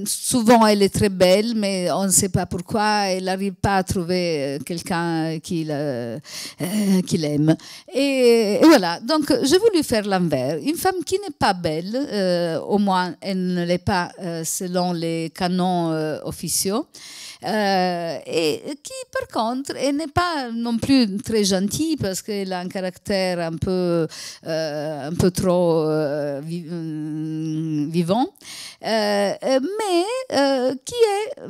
souvent, elle est très belle, mais on ne sait pas pourquoi. Elle n'arrive pas à trouver quelqu'un qui l'aime. Et, voilà, donc j'ai voulu faire l'envers. Une femme qui n'est pas belle, au moins elle ne l'est pas selon les canons officiaux. Euh, et qui, par contre, n'est pas non plus très gentille parce qu'elle a un caractère un peu, euh, un peu trop euh, vivant, mais qui est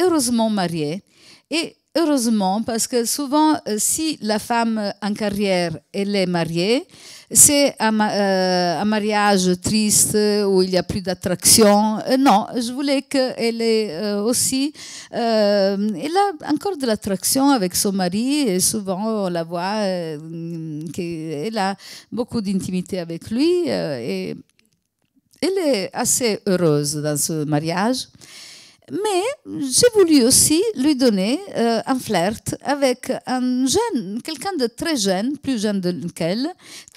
heureusement mariée. Et heureusement, parce que souvent, si la femme en carrière, elle est mariée, c'est un, eh, mariage triste où il n'y a plus d'attraction. Eh, non, je voulais qu'elle ait eh, aussi, elle a encore de l'attraction avec son mari et souvent on la voit qu'elle a beaucoup d'intimité avec lui et elle est assez heureuse dans ce mariage. Mais j'ai voulu aussi lui donner euh, un flirt avec un jeune, quelqu'un de très jeune, plus jeune qu'elle,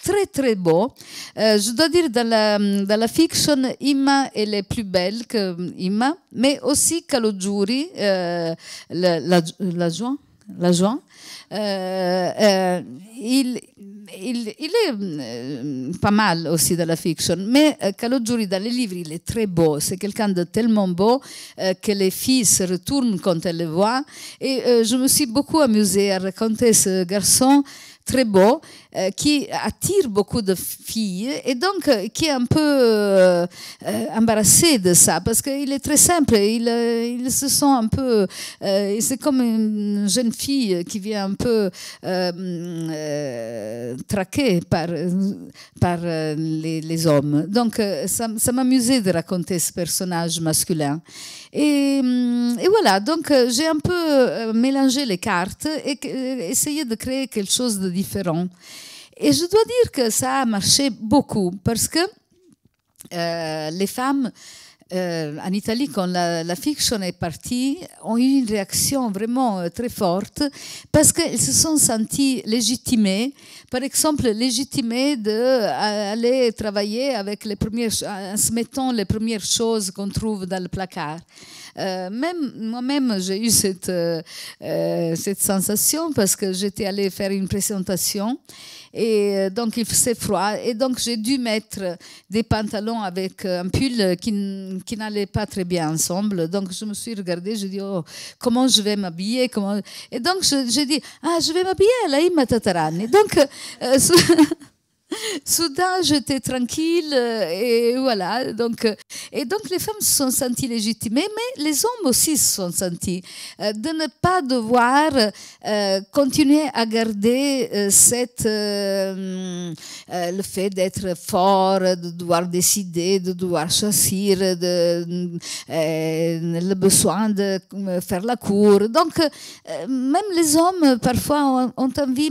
très très beau. Euh, je dois dire, dans la, la fiction, Imma, elle est plus belle que Imma, mais aussi Calogiuri, euh, la, la, euh, euh, il, il, est euh, pas mal aussi dans la fiction, mais Kalodjuri dans les livres, il est très beau. C'est quelqu'un de tellement beau que les filles se retournent quand elles le voient. Et je me suis beaucoup amusée à raconter ce garçon très beau, euh, qui attire beaucoup de filles et donc euh, qui est un peu euh, embarrassé de ça parce qu'il est très simple. Il, se sent un peu. c'est comme une jeune fille qui vient un peu traquée par, les, hommes. Donc ça, ça m'amusait de raconter ce personnage masculin. Hum, et, voilà, donc euh, j'ai un peu euh, mélangé les cartes et euh, essayé de créer quelque chose de différent. Et je dois dire que ça a marché beaucoup parce que les femmes euh, en Italie, quand la, fiction est partie, ont eu une réaction vraiment euh, très forte parce qu'ils se sont sentis légitimés, par exemple, légitimés d'aller euh, travailler avec les premières, en se mettant les premières choses qu'on trouve dans le placard. même moi-même, j'ai eu cette, cette sensation parce que j'étais allée faire une présentation et euh, donc, il faisait froid. Et donc, j'ai dû mettre des pantalons avec euh, un pull qui, qui n'allait pas très bien ensemble. Donc, je me suis regardée, je dit « oh, comment je vais m'habiller comment... Et donc, j'ai dit, ah, je vais m'habiller à la Donc, euh, *laughs* soudain, j'étais tranquille euh, et voilà. Donc, euh, et donc, les femmes se sont senties légitimées, mais les hommes aussi se sont sentis euh, de ne pas devoir continuer à garder cette, le fait d'être fort, de devoir décider, de devoir choisir, de, le besoin de faire la cour. Donc, même les hommes, parfois, ont, envie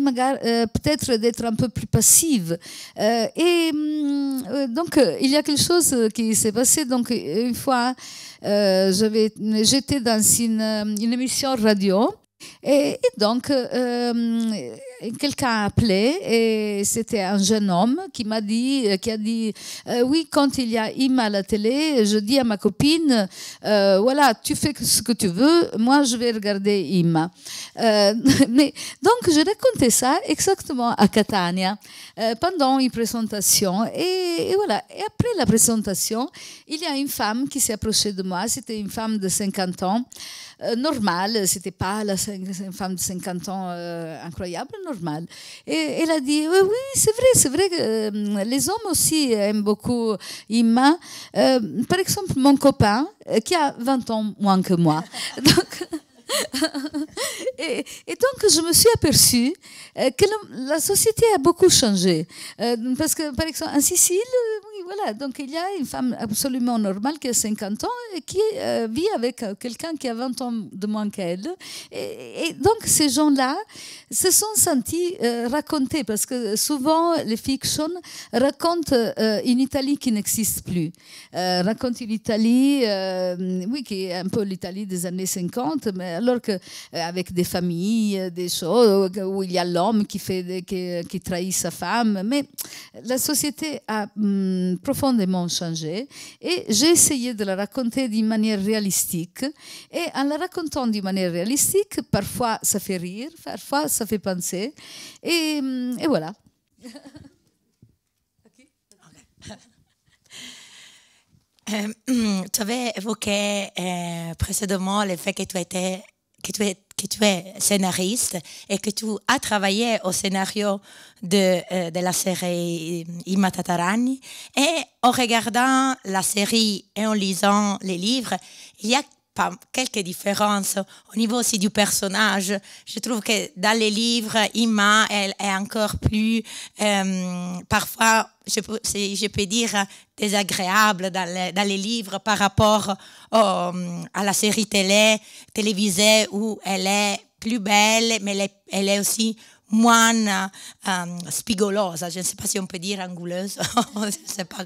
peut-être d'être un peu plus passives euh, et hum, euh, donc, euh, il y a quelque chose qui s'est passé. Donc, une fois, j'étais dans une, une, émission radio. Et, et donc, hum, quelqu'un a appelé et c'était un jeune homme qui m'a dit, euh, qui a dit, euh, oui, quand il y a Im à la télé, je dis à ma copine, euh, voilà, tu fais ce que tu veux, moi je vais regarder Im. *laughs* mais donc je racontais ça exactement à Catania pendant une présentation et, voilà. Et après la présentation, il y a une femme qui s'est approchée de moi. C'était une femme de 50 ans, normale. C'était pas la une femme de 50 ans incroyable normal. Et elle a dit, oui, c'est vrai, c'est vrai que euh, les hommes aussi aiment beaucoup Imma. Euh, par exemple, mon copain, euh, qui a 20 ans moins que moi. *laughs* Donc, *laughs* et, donc, je me suis aperçue euh, que la société a beaucoup changé. Euh, parce que, par exemple, en Sicile, euh, voilà, donc il y a une femme absolument normale qui a 50 ans et qui vit avec quelqu'un qui a 20 ans de moins qu'elle. Et, donc ces gens-là se sont sentis racontés parce que souvent les fictions racontent une Italie qui n'existe plus, racontent une Italie, oui, qui est un peu l'Italie des années 50, mais alors qu'avec euh, avec des familles, euh, des choses où il y a l'homme qui fait qui, trahit sa femme, mais la société a hum, profondément changé et j'ai essayé de la raconter d'une manière réalistique et en la racontant d'une manière réalistique, parfois ça fait rire, parfois ça fait penser et hum, voilà. *laughs* Euh, *clears throat* tu avais évoqué euh, précédemment le fait que tu étais que tu es, que tu es scénariste et que tu as travaillé au scénario de, euh, de la série Ima Tatarani. Et en regardant la série et en lisant les livres, il y a quelques différences au niveau aussi du personnage. Je trouve que dans les livres, Ima, elle est encore plus, euh, parfois, je peux, je peux dire, désagréable dans les, livres par rapport à la série télé, télévisée où elle est plus belle, mais elle est, aussi moins euh, spigolose, Je ne sais pas si on peut dire anguleuse, *laughs* je ne sais pas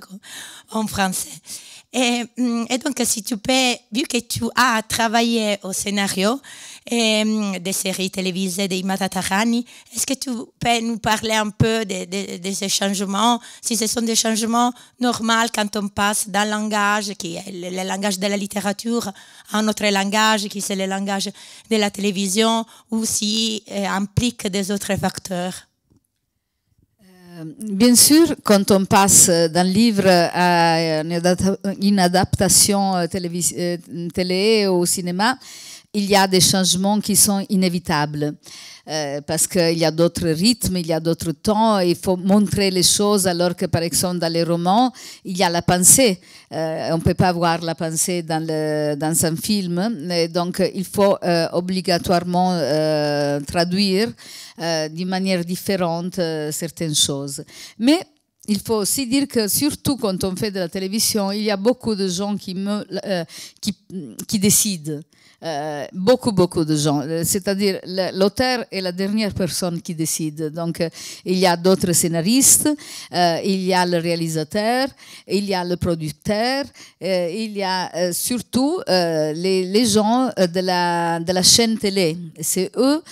en français. Mm, et, donc, si tu peux, vu que tu as travaillé au scénario euh, des séries télévisées des Tarani, est-ce que tu peux nous parler un peu de, ces changements, si ce sont des changements normaux quand on passe d'un langage qui est le, langage de la littérature à un autre langage qui est le langage de la télévision, ou si euh, implique des autres facteurs Ehm, bien sûr, quand on passe euh, d'un livre à euh, une adaptation euh, télé, télé au cinéma, il y a des changements qui sont inévitables euh, parce qu'il y a d'autres rythmes, il y a d'autres temps, il faut montrer les choses alors que par exemple dans les romans, il y a la pensée. Euh, on ne peut pas voir la pensée dans, dans un film, donc il faut euh, obligatoirement traduire d'une manière différente certaines choses. Mais il faut aussi dire que surtout quand on fait de la télévision, il y a beaucoup de gens qui, me, qui, qui décident. Euh, beaucoup, beaucoup de gens. Euh, c'est-à-dire, l'auteur est la dernière personne qui décide. Donc, euh, il y a d'autres scénaristes, il y a le réalisateur, il y a le producteur, il y a surtout les, gens de la, de la chaîne télé. C'est eux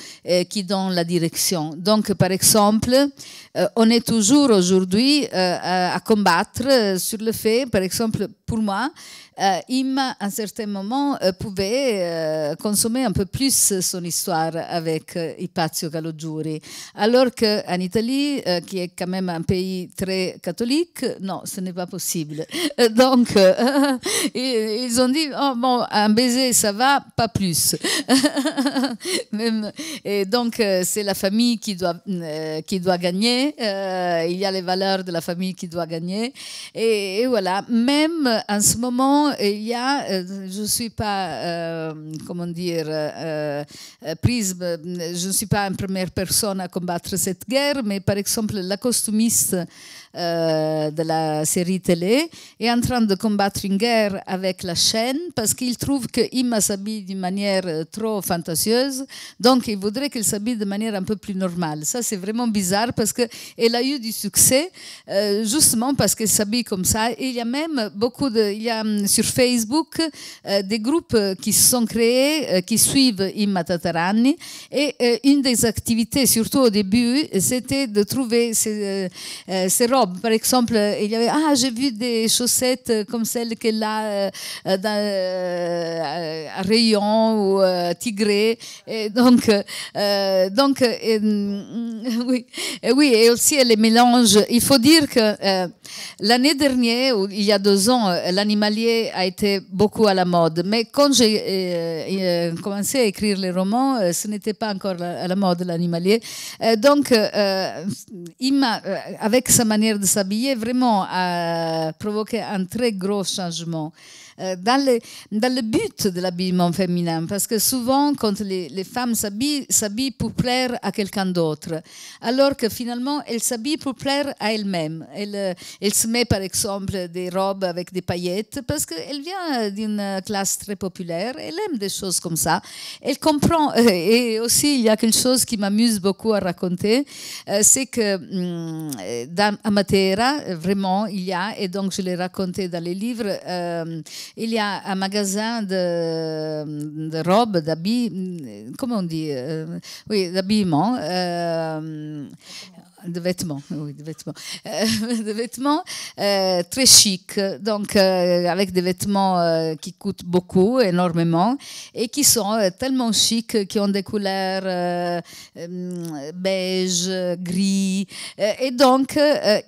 qui donnent la direction. Donc, par exemple, on est toujours aujourd'hui à combattre sur le fait, par exemple, pour moi, euh, à un certain moment, euh, pouvait euh, consommer un peu plus son histoire avec euh, Ipazio Calogiuri, alors qu'en Italie, qui est quand même un pays très catholique, non, ce n'est pas possible. *laughs* Donc, *laughs* ils ont dit, oh, bon, un baiser, ça va, pas plus. *laughs* et donc, c'est la famille qui doit, qui doit gagner, il y a les valeurs de la famille qui doit gagner. et voilà, même en ce moment, euh, il y a, euh, je ne suis pas, euh, comment dire, je ne suis pas en première personne à combattre cette guerre, mais par exemple, la costumiste euh, de la série télé, est en train de combattre une guerre avec la chaîne parce qu'il trouve que Imma s'habille d'une manière euh, trop fantasieuse. Donc, il voudrait qu'elle s'habille de manière un peu plus normale. Ça, c'est vraiment bizarre parce qu'elle a eu du succès euh, justement parce qu'elle s'habille comme ça. il y a même beaucoup de. Il y a hum, sur Facebook des groupes qui se sont créés, qui suivent Imma Tatarani. Et une des activités, surtout au début, c'était de trouver ces, ces robes par exemple, il y avait, ah, j'ai vu des chaussettes comme celles qu'elle a à euh, euh, euh, Rayon ou Tigré. Et donc, donc mm, *laughs* oui, et oui, et aussi les mélanges. Il faut dire que l'année dernière, il y a deux ans, l'animalier a été beaucoup à la mode. Mais quand j'ai commencé à écrire les romans, ce n'était pas encore à la mode l'animalier. donc, avec sa manière de s'habiller vraiment a provoqué un très gros changement. Euh, dans, le, dans le but de l'habillement féminin, parce que souvent, quand les, femmes s'habillent, s'habillent pour plaire à quelqu'un d'autre, alors que finalement, elles s'habillent pour plaire à elles-mêmes. Elles, euh, elles se mettent, par exemple, des robes avec des paillettes, parce qu'elles vient d'une classe très populaire, elle aime des choses comme ça, elle comprend, euh, et aussi, il y a quelque chose qui m'amuse beaucoup à raconter, c'est que hum, dans Matera vraiment, il y a, et donc je l'ai raconté dans les livres, il y a un magasin de, de robes, d'habits, euh, comment on dit euh, Oui, d'habillement. Euh, de vêtements, *laughs* oui, de vêtements, euh, de vêtements euh, très chic, donc euh, avec des vêtements qui coûtent beaucoup, énormément, et qui sont tellement chics, qui ont des couleurs beige, gris, et donc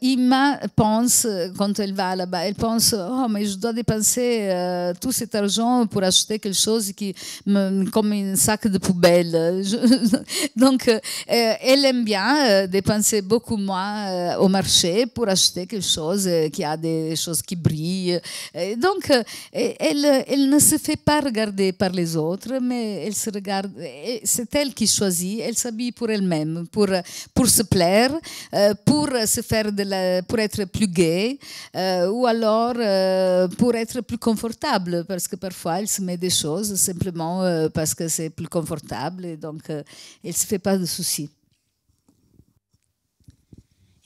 Imma pense quand elle va là-bas, elle pense oh mais je dois dépenser tout cet argent pour acheter quelque chose qui comme un sac de poubelle. *laughs* donc elle aime bien dépenser beaucoup moins euh, au marché pour acheter quelque chose euh, qui a des choses qui brillent. Euh, donc, elle, elle, ne se fait pas regarder par les autres, mais elle se regarde. C'est elle qui choisit. Elle s'habille pour elle-même, pour, pour se plaire, pour se faire de pour être plus gay ou alors pour être plus confortable, parce que parfois elle se met des choses simplement parce que c'est plus confortable, et donc elle se fait pas de soucis.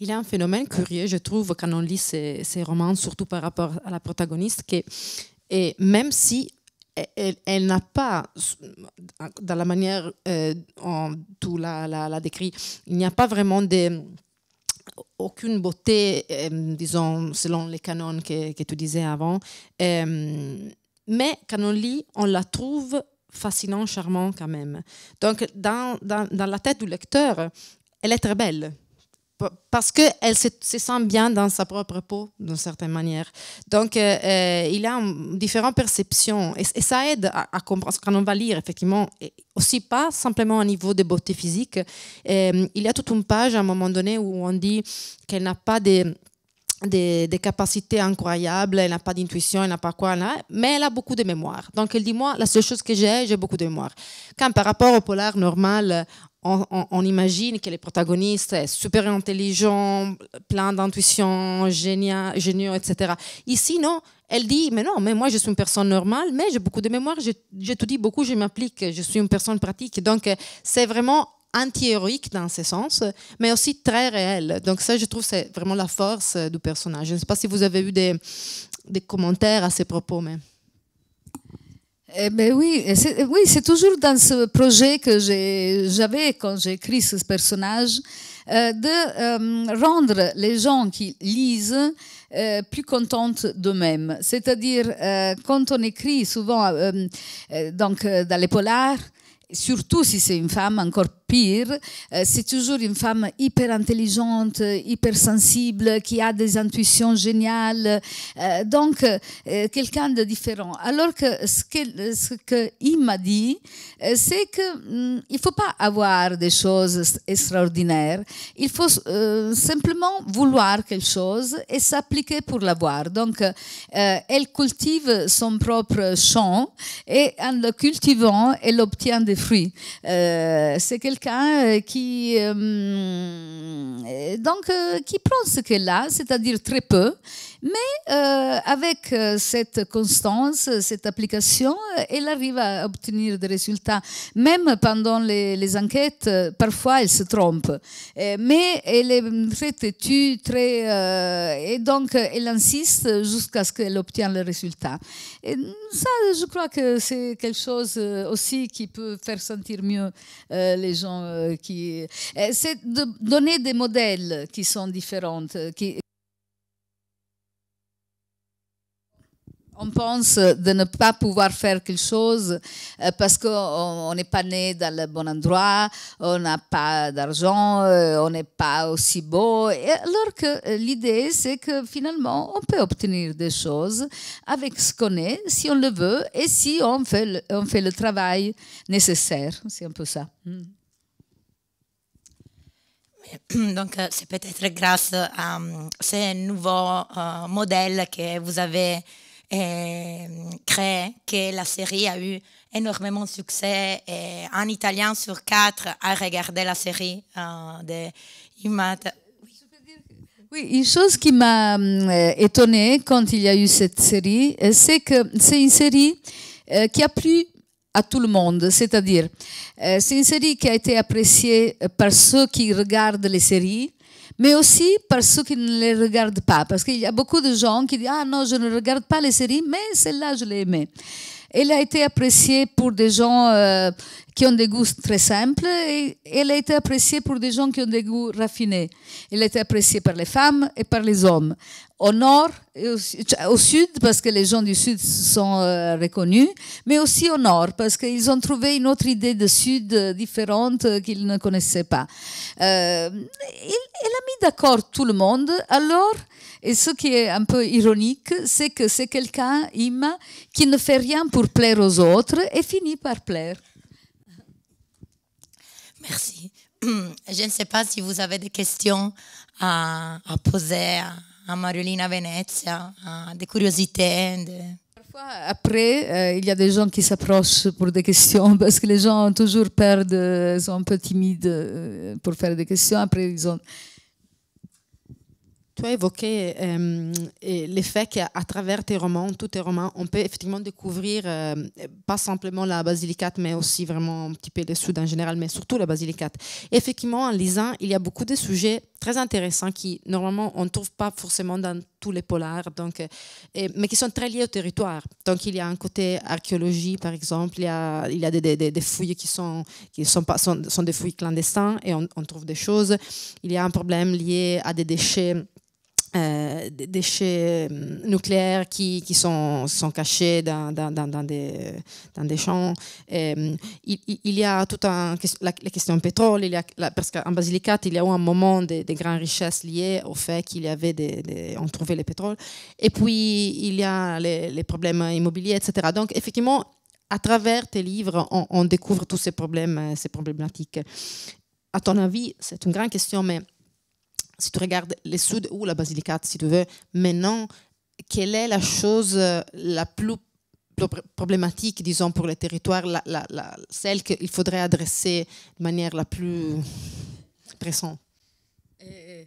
Il y a un phénomène curieux, je trouve, quand on lit ces, romans, surtout par rapport à la protagoniste, que et même si elle, n'a pas, dans la manière euh, dont tu tout la, décrit, il n'y a pas vraiment aucune beauté, euh, disons, selon les canons que, tu disais avant. Euh, mais quand on lit, on la trouve fascinante, charmante quand même. Donc, dans la tête du lecteur, elle est très belle parce qu'elle se, se, sent bien dans sa propre peau, d'une certaine manière. Donc, euh, euh il a différentes perceptions et, ça aide à, comprendre. ce qu'on va lire, effectivement, aussi pas simplement au niveau de beauté physique. Euh, il y a toute une page à un moment donné où on dit qu'elle n'a pas des, des, capacités incroyables, elle n'a pas d'intuition, elle n'a pas quoi, mais elle a beaucoup de mémoire. Donc elle dit, moi, la seule chose que j'ai, j'ai beaucoup de mémoire. Quand par rapport au polar normal, on, imagine que les protagonistes est super intelligent, plein d'intuition, génial, géniaux, etc. Ici, non, elle dit, mais non, mais moi je suis une personne normale, mais j'ai beaucoup de mémoire, tout j'ai dit beaucoup, je m'applique, je suis une personne pratique. Donc c'est vraiment anti-héroïque dans ce sens, mais aussi très réel. Donc ça, je trouve, c'est vraiment la force du personnage. Je ne sais pas si vous avez eu des, des commentaires à ces propos, mais... Eh ben oui, c'est, eh oui, c'est toujours dans ce projet que j'avais quand j'ai écrit ce personnage euh, de euh, rendre les gens qui lisent euh, plus contentes d'eux-mêmes. C'est-à-dire, quand on écrit souvent donc, dans les polars, surtout si c'est une femme, encore pire, euh, c'est toujours une femme hyper intelligente, hyper sensible, qui a des intuitions géniales, euh, donc euh, quelqu'un de différent. Alors que ce qu'il m'a dit, c'est qu'il mm, ne faut pas avoir des choses extraordinaires, il faut simplement vouloir quelque chose et s'appliquer pour l'avoir. Donc, elle cultive son propre champ et en le cultivant, elle obtient des euh, c'est quelqu'un euh, qui, euh, donc, qui prend ce qu'elle a, c'est-à-dire très peu, mais euh, avec euh, cette constance, cette application, euh, elle arrive à obtenir des résultats. Même pendant les, enquêtes, parfois elle se trompe. mais elle est très têtue, très, et donc elle insiste jusqu'à ce qu'elle obtienne le résultat. Et ça, je crois que c'est quelque chose aussi qui peut faire sentir mieux les gens qui... c'est de donner des modèles qui sont différents, qui, on pense de ne pas pouvoir faire quelque chose euh, parce qu'on n'est pas né dans le bon endroit, on n'a pas d'argent, euh, on n'est pas aussi beau. Et alors que l'idée, c'est que finalement, on peut obtenir des choses avec ce qu'on est, si on le veut, et si on fait le, on fait le travail nécessaire. C'est un peu ça. Hmm. *clears throat* Donc, euh, c'est peut-être grâce à ce nouveau modèle que vous avez euh, créé, que la série a eu énormément de succès. Et euh, un Italien sur quatre a regardé la série euh, de Imad oui, une chose qui m'a étonnée quand il y a eu cette série, c'est que c'est une série qui a plu à tout le monde, c'est-à-dire c'est une série qui a été appréciée par ceux qui regardent les séries, mais aussi par ceux qui ne les regardent pas. Parce qu'il y a beaucoup de gens qui disent Ah non, je ne regarde pas les séries, mais celle-là, je l'ai aimée. Elle a été appréciée pour des gens euh, qui ont des goûts très simples et elle a été appréciée pour des gens qui ont des goûts raffinés. Elle a été appréciée par les femmes et par les hommes au nord, et au, sud, parce que les gens du sud sont euh, reconnus, mais aussi au nord, parce qu'ils ont trouvé une autre idée de sud euh, différente euh, qu'ils ne connaissaient pas. il, elle a mis d'accord tout le monde, alors, et ce qui est un peu ironique, c'est que c'est quelqu'un, Ima, qui ne fait rien pour plaire aux autres et finit par plaire. Merci. *clears throat* Je ne sais pas si vous avez des questions à, à poser. À à Mariolina Venezia, à des curiosités. Parfois, après, euh, il y a des gens qui s'approchent pour des questions *laughs* parce que les gens ont toujours peur, sont un peu timides euh, pour faire des questions. Après, ils ont. Tu as évoqué l'effet euh, qu'à travers tes romans, tous tes romans, on peut effectivement découvrir pas simplement la Basilicate, mais aussi vraiment un petit peu le Sud en général, mais surtout la Basilicate. effectivement, en lisant, il y a beaucoup de sujets très intéressants qui, normalement, on ne trouve pas forcément dans tous les polars, donc, euh, mais qui sont très liés au territoire. Donc, il y a un côté archéologie, par exemple, il y a, il y a des, des, fouilles qui, sont, qui sont, pas, sont, sont des fouilles clandestines et on, on trouve des choses. Il y a un problème lié à des déchets euh, des déchets euh, nucléaires qui, qui sont, sont, cachés dans, dans, dans, des, dans des, champs. Euh, il, il, y a toute un, la, question du pétrole, il y a, parce qu'en Basilicate, il y a eu un moment des de grandes richesses liées au fait qu'il y avait des, on trouvait le pétrole. Et puis, il y a les, les problèmes immobiliers, etc. Donc, effectivement, à travers tes livres, on, on découvre tous ces problèmes, ces problématiques. À ton avis, c'est une grande question, mais si tu regardes les Sud ou la Basilicate, si tu veux, maintenant, quelle est la chose euh, la plus problématique, disons, pour les territoires, la, la, la, celle qu'il faudrait adresser de manière la plus pressante euh,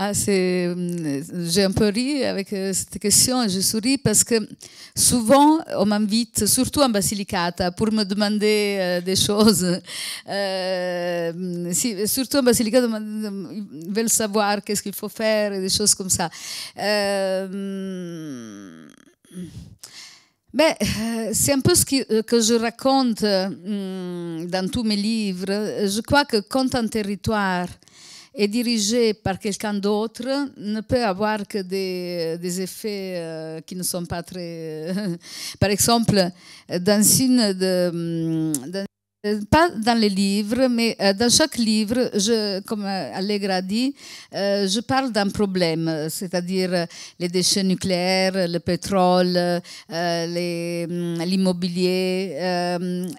ah, hum, j'ai un peu ri avec euh, cette question je souris parce que souvent on m'invite, surtout en Basilicata, pour me demander euh, des choses. Euh, surtout en Basilicata, ils veulent savoir qu'est-ce qu'il faut faire des choses comme ça. Euh, c'est un peu ce que, que je raconte hum, dans tous mes livres. Je crois que quand un territoire et dirigé par quelqu'un d'autre ne peut avoir que des, effets euh, qui ne sont pas très... Euh, *laughs* par exemple, dans une... De, hum, euh, pas dans les livres, mais euh, dans chaque livre, je, comme euh, Allegra dit, je parle d'un problème, c'est-à-dire les déchets nucléaires, le pétrole, hum, l'immobilier.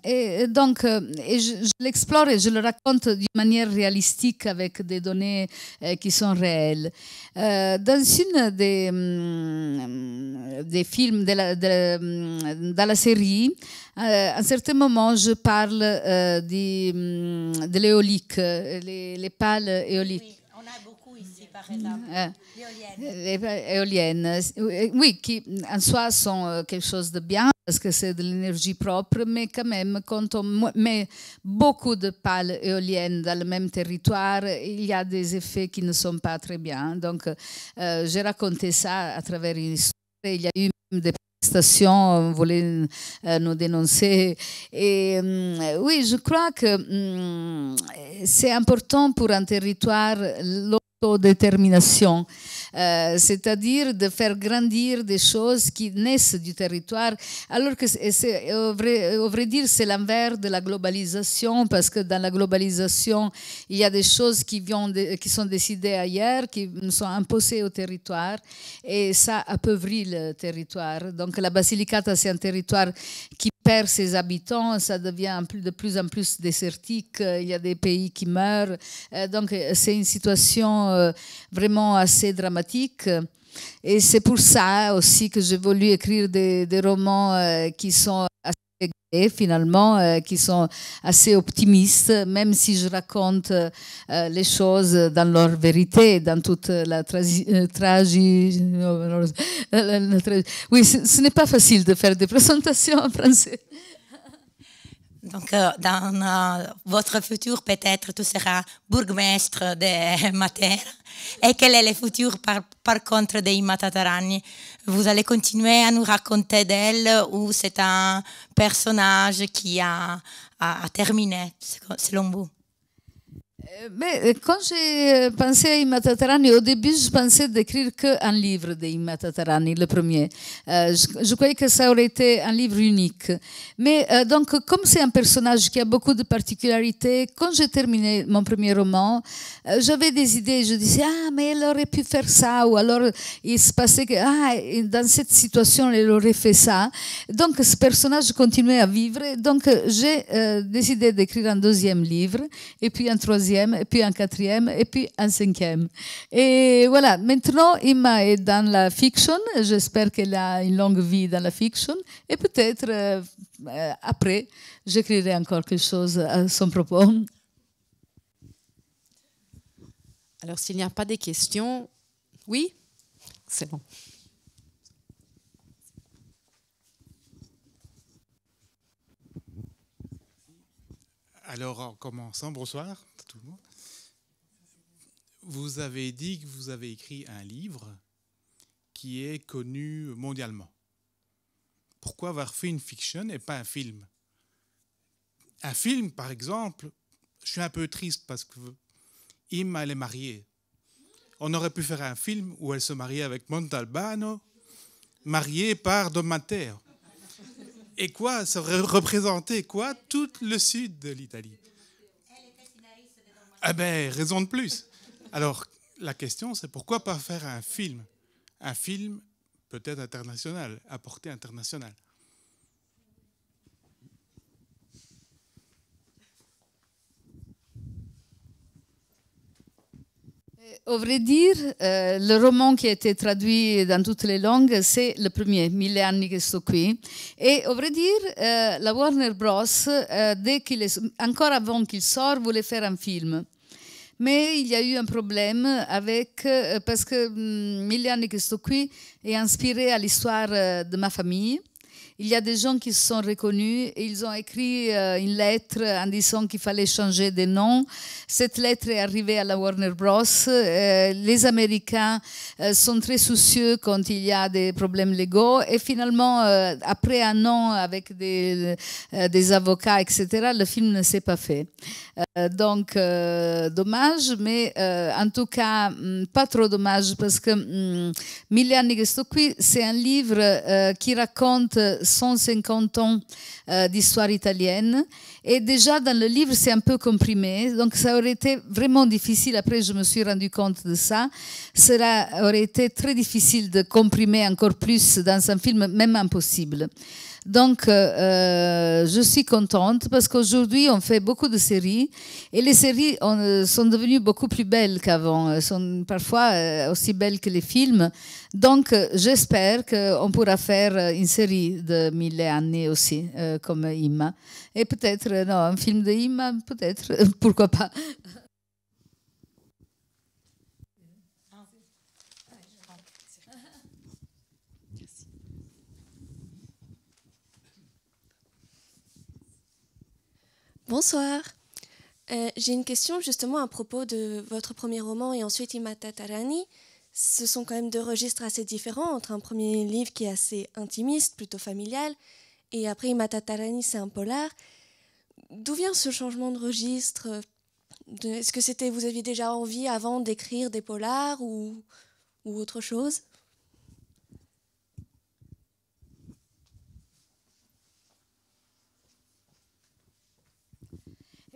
et donc, je, l'explore et je le raconte d'une manière réalistique avec des données qui sont réelles. dans une des, hum, des films de la, de, hum, dans la série, euh, à un certain moment, je parle euh, hum, de, l'éolique, euh, les, pales éoliques. on a beaucoup ici, par exemple. L'éolienne. éoliennes. Oui, qui en soi sont quelque chose de bien parce que c'est de l'énergie propre, mais quand même, quand on met beaucoup de pales éoliennes dans le même territoire, il y a des effets qui ne sont pas très bien. Donc, j'ai raconté ça à travers une histoire. Il y a eu des station euh, voulait euh, nous dénoncer. Et euh, oui, je crois que hum, c'est important pour un territoire l'autodétermination. Euh, c'est-à-dire de faire grandir des choses qui naissent du territoire, alors que, vrai, dire, c'est l'envers de la globalisation, parce que dans la globalisation, il y a des choses qui, qui sont décidées ailleurs, qui sont imposées au territoire, et ça appauvrit le territoire. Donc la Basilicata, c'est un territoire qui perd ses habitants, ça devient de plus en plus désertique, euh, il y a des pays qui meurent. Euh, donc euh, c'est une situation vraiment assez dramatique. Et c'est pour ça aussi que j'ai voulu écrire des, des romans qui sont assez et finalement euh, qui sont assez optimistes, même si je raconte euh, les choses dans leur vérité, dans toute la tragédie... Euh, oui, ce n'est pas facile de faire des *laughs* présentations en français. Donc, euh, dans euh, votre futur, peut-être, tu seras bourgmestre de *laughs* Matera. Et quel est le futur, par, contre, des matatarani? Vous allez continuer à nous raconter d'elle ou c'est un personnage qui a, a, a terminé, selon vous euh, mais euh, quand j'ai euh, pensé à Imma Tatarani, au début, je pensais d'écrire qu'un livre d'Ima Tatarani, le premier. je, croyais que ça aurait été un livre unique. Mais donc, comme c'est un personnage qui a beaucoup de particularités, quand j'ai terminé mon premier roman, j'avais des idées. Je disais, ah, mais elle aurait pu faire ça, ou alors il se passait que, ah, dans cette situation, elle aurait fait ça. Donc, ce personnage continuait à vivre. Donc, j'ai décidé d'écrire un deuxième livre et puis un troisième et puis un quatrième, et puis un cinquième. Et voilà, maintenant, m'a est dans la fiction. J'espère qu'elle a une longue vie dans la fiction. Et peut-être, euh, euh, après, j'écrirai encore quelque chose à son propos. Alors, s'il n'y a pas de questions, oui C'est bon. Alors, en commençant, bonsoir. Vous avez dit que vous avez écrit un livre qui est connu mondialement. Pourquoi avoir fait une fiction et pas un film Un film, par exemple, je suis un peu triste parce que Im, elle est mariée. On aurait pu faire un film où elle se mariait avec Montalbano, mariée par Domatère. Et quoi Ça représenté quoi Tout le sud de l'Italie. Eh ben raison de plus. Alors, la question, c'est pourquoi pas faire un film Un film peut-être international, à portée internationale. Au eh, vrai dire, euh, le roman che è stato tradotto in tutte le langues, è il primo, Mille anni che sto qui. Et au vrai dire, euh, la Warner Bros., euh, dès qu'il avant qu'il sorte, voleva fare un film. Ma il y a eu un problema, avec, eh, parce mm, Mille anni che sto qui è inspiré à l'histoire eh, de ma famille. il y a des gens qui se sont reconnus et ils ont écrit euh, une lettre en disant qu'il fallait changer de nom. Cette lettre est arrivée à la Warner Bros. Euh, les Américains euh, sont très soucieux quand il y a des problèmes légaux et finalement, après un an avec des, avocats, etc., le film ne s'est pas fait. donc, dommage, mais en tout cas, hum, pas trop dommage parce que Mille anni che c'est un livre qui raconte 150 ans euh, d'histoire italienne. Et déjà dans le livre, c'est un peu comprimé, donc ça aurait été vraiment difficile, après je me suis rendu compte de ça, cela aurait été très difficile de comprimer encore plus dans un film, même impossible. Donc, euh, euh, je suis contente parce qu'aujourd'hui, on fait beaucoup de séries et les séries euh, sont devenues beaucoup plus belles qu'avant, Elles sont parfois aussi belles que les films. Donc, j'espère qu'on pourra faire une série de mille années aussi, comme Ima Et peut-être, non, un film de Imma, peut-être, *laughs* pourquoi pas. Bonsoir. Euh, j'ai une question justement à propos de votre premier roman et ensuite Imata Tarani. Ce sont quand même deux registres assez différents entre un premier livre qui est assez intimiste, plutôt familial, et après Imata Tarani, c'est un polar. D'où vient ce changement de registre Est-ce que c'était vous aviez déjà envie avant d'écrire des polars ou autre chose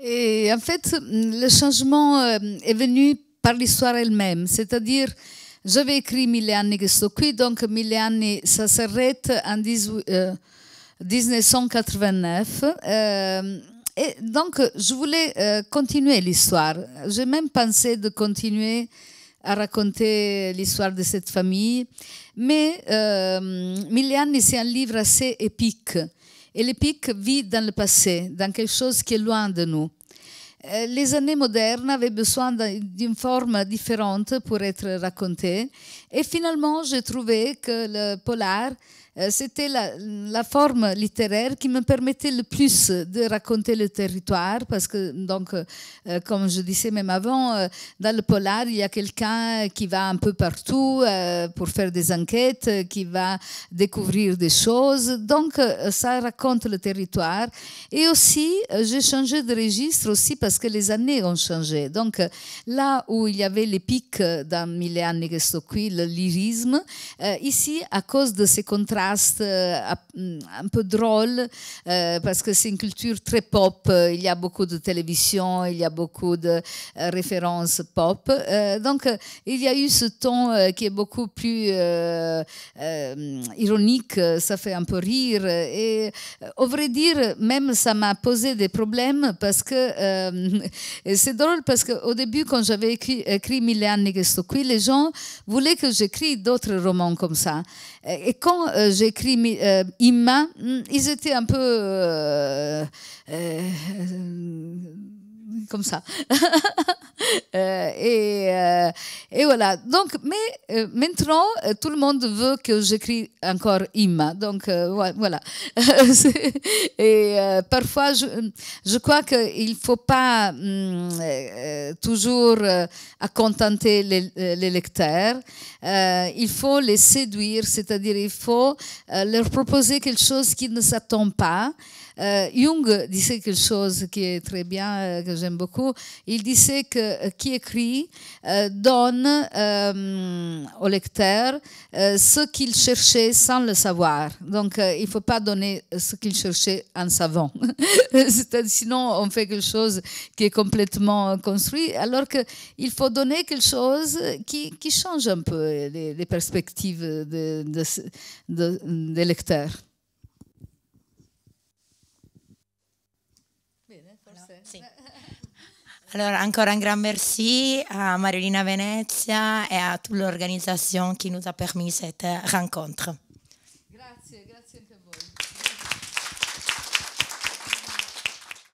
Et en fait, le changement euh, est venu par l'histoire elle-même, c'est-à-dire j'avais écrit Mille années qui sont qui, donc Mille années », ça s'arrête en 1989. Euh, euh, et donc, je voulais continuer l'histoire. J'ai même pensé de continuer à raconter l'histoire de cette famille. Mais Mille années », c'est un livre assez épique. Et l'épique vit dans le passé, dans quelque chose qui est loin de nous. Euh, les années modernes avaient besoin d'une forme différente pour être racontée. Et finalement, j'ai trouvé que le polar euh, c'était la, forme littéraire qui me permettait le plus de raconter le territoire, parce que, donc, euh, comme je disais même avant, euh, dans le polar, il y a quelqu'un qui va un peu partout pour faire des enquêtes, qui va découvrir des choses. Donc, ça raconte le territoire. Et aussi, j'ai changé de registre aussi parce que les années ont changé. Donc, là où il y avait les pics dans Mille que je suis qui, le lyrisme, ici, à cause de ces contrats, euh, un peu drôle euh, parce que c'est une culture très pop. Euh, il y a beaucoup de télévision, il y a beaucoup de références pop. donc, il y a eu ce ton qui est beaucoup plus ironique. Ça fait un peu rire. Et au vrai dire, même ça m'a posé des problèmes parce que *laughs* c'est drôle parce qu'au début, quand j'avais écrit, écrit Mille années que qui, les gens voulaient que j'écris d'autres romans comme ça. Et quand j'écris euh, Imma, ils étaient un peu euh, euh, euh, comme ça. *laughs* Euh, et, euh, et, voilà. Donc, mais euh, maintenant, tout le monde veut que j'écris encore Imma. Donc, voilà. *laughs* et parfois, je, je crois qu'il ne faut pas hum, toujours accontenter les, les lecteurs. il faut les séduire, c'est-à-dire il faut leur proposer quelque chose qu'ils ne s'attendent pas. Euh, Jung disait quelque chose qui est très bien, euh, que j'aime beaucoup. Il disait que euh, qui écrit donne au lecteur ce qu'il cherchait sans le savoir. Donc, il ne faut pas donner ce qu'il cherchait en savant. *laughs* Sinon, on fait quelque chose qui est complètement construit, alors qu'il faut donner quelque chose qui, change un peu les, perspectives des de, lecteurs. Allora, ancora un gran merci a Marilina Venezia e a tutta l'organizzazione che ci ha permesso questa rencontre.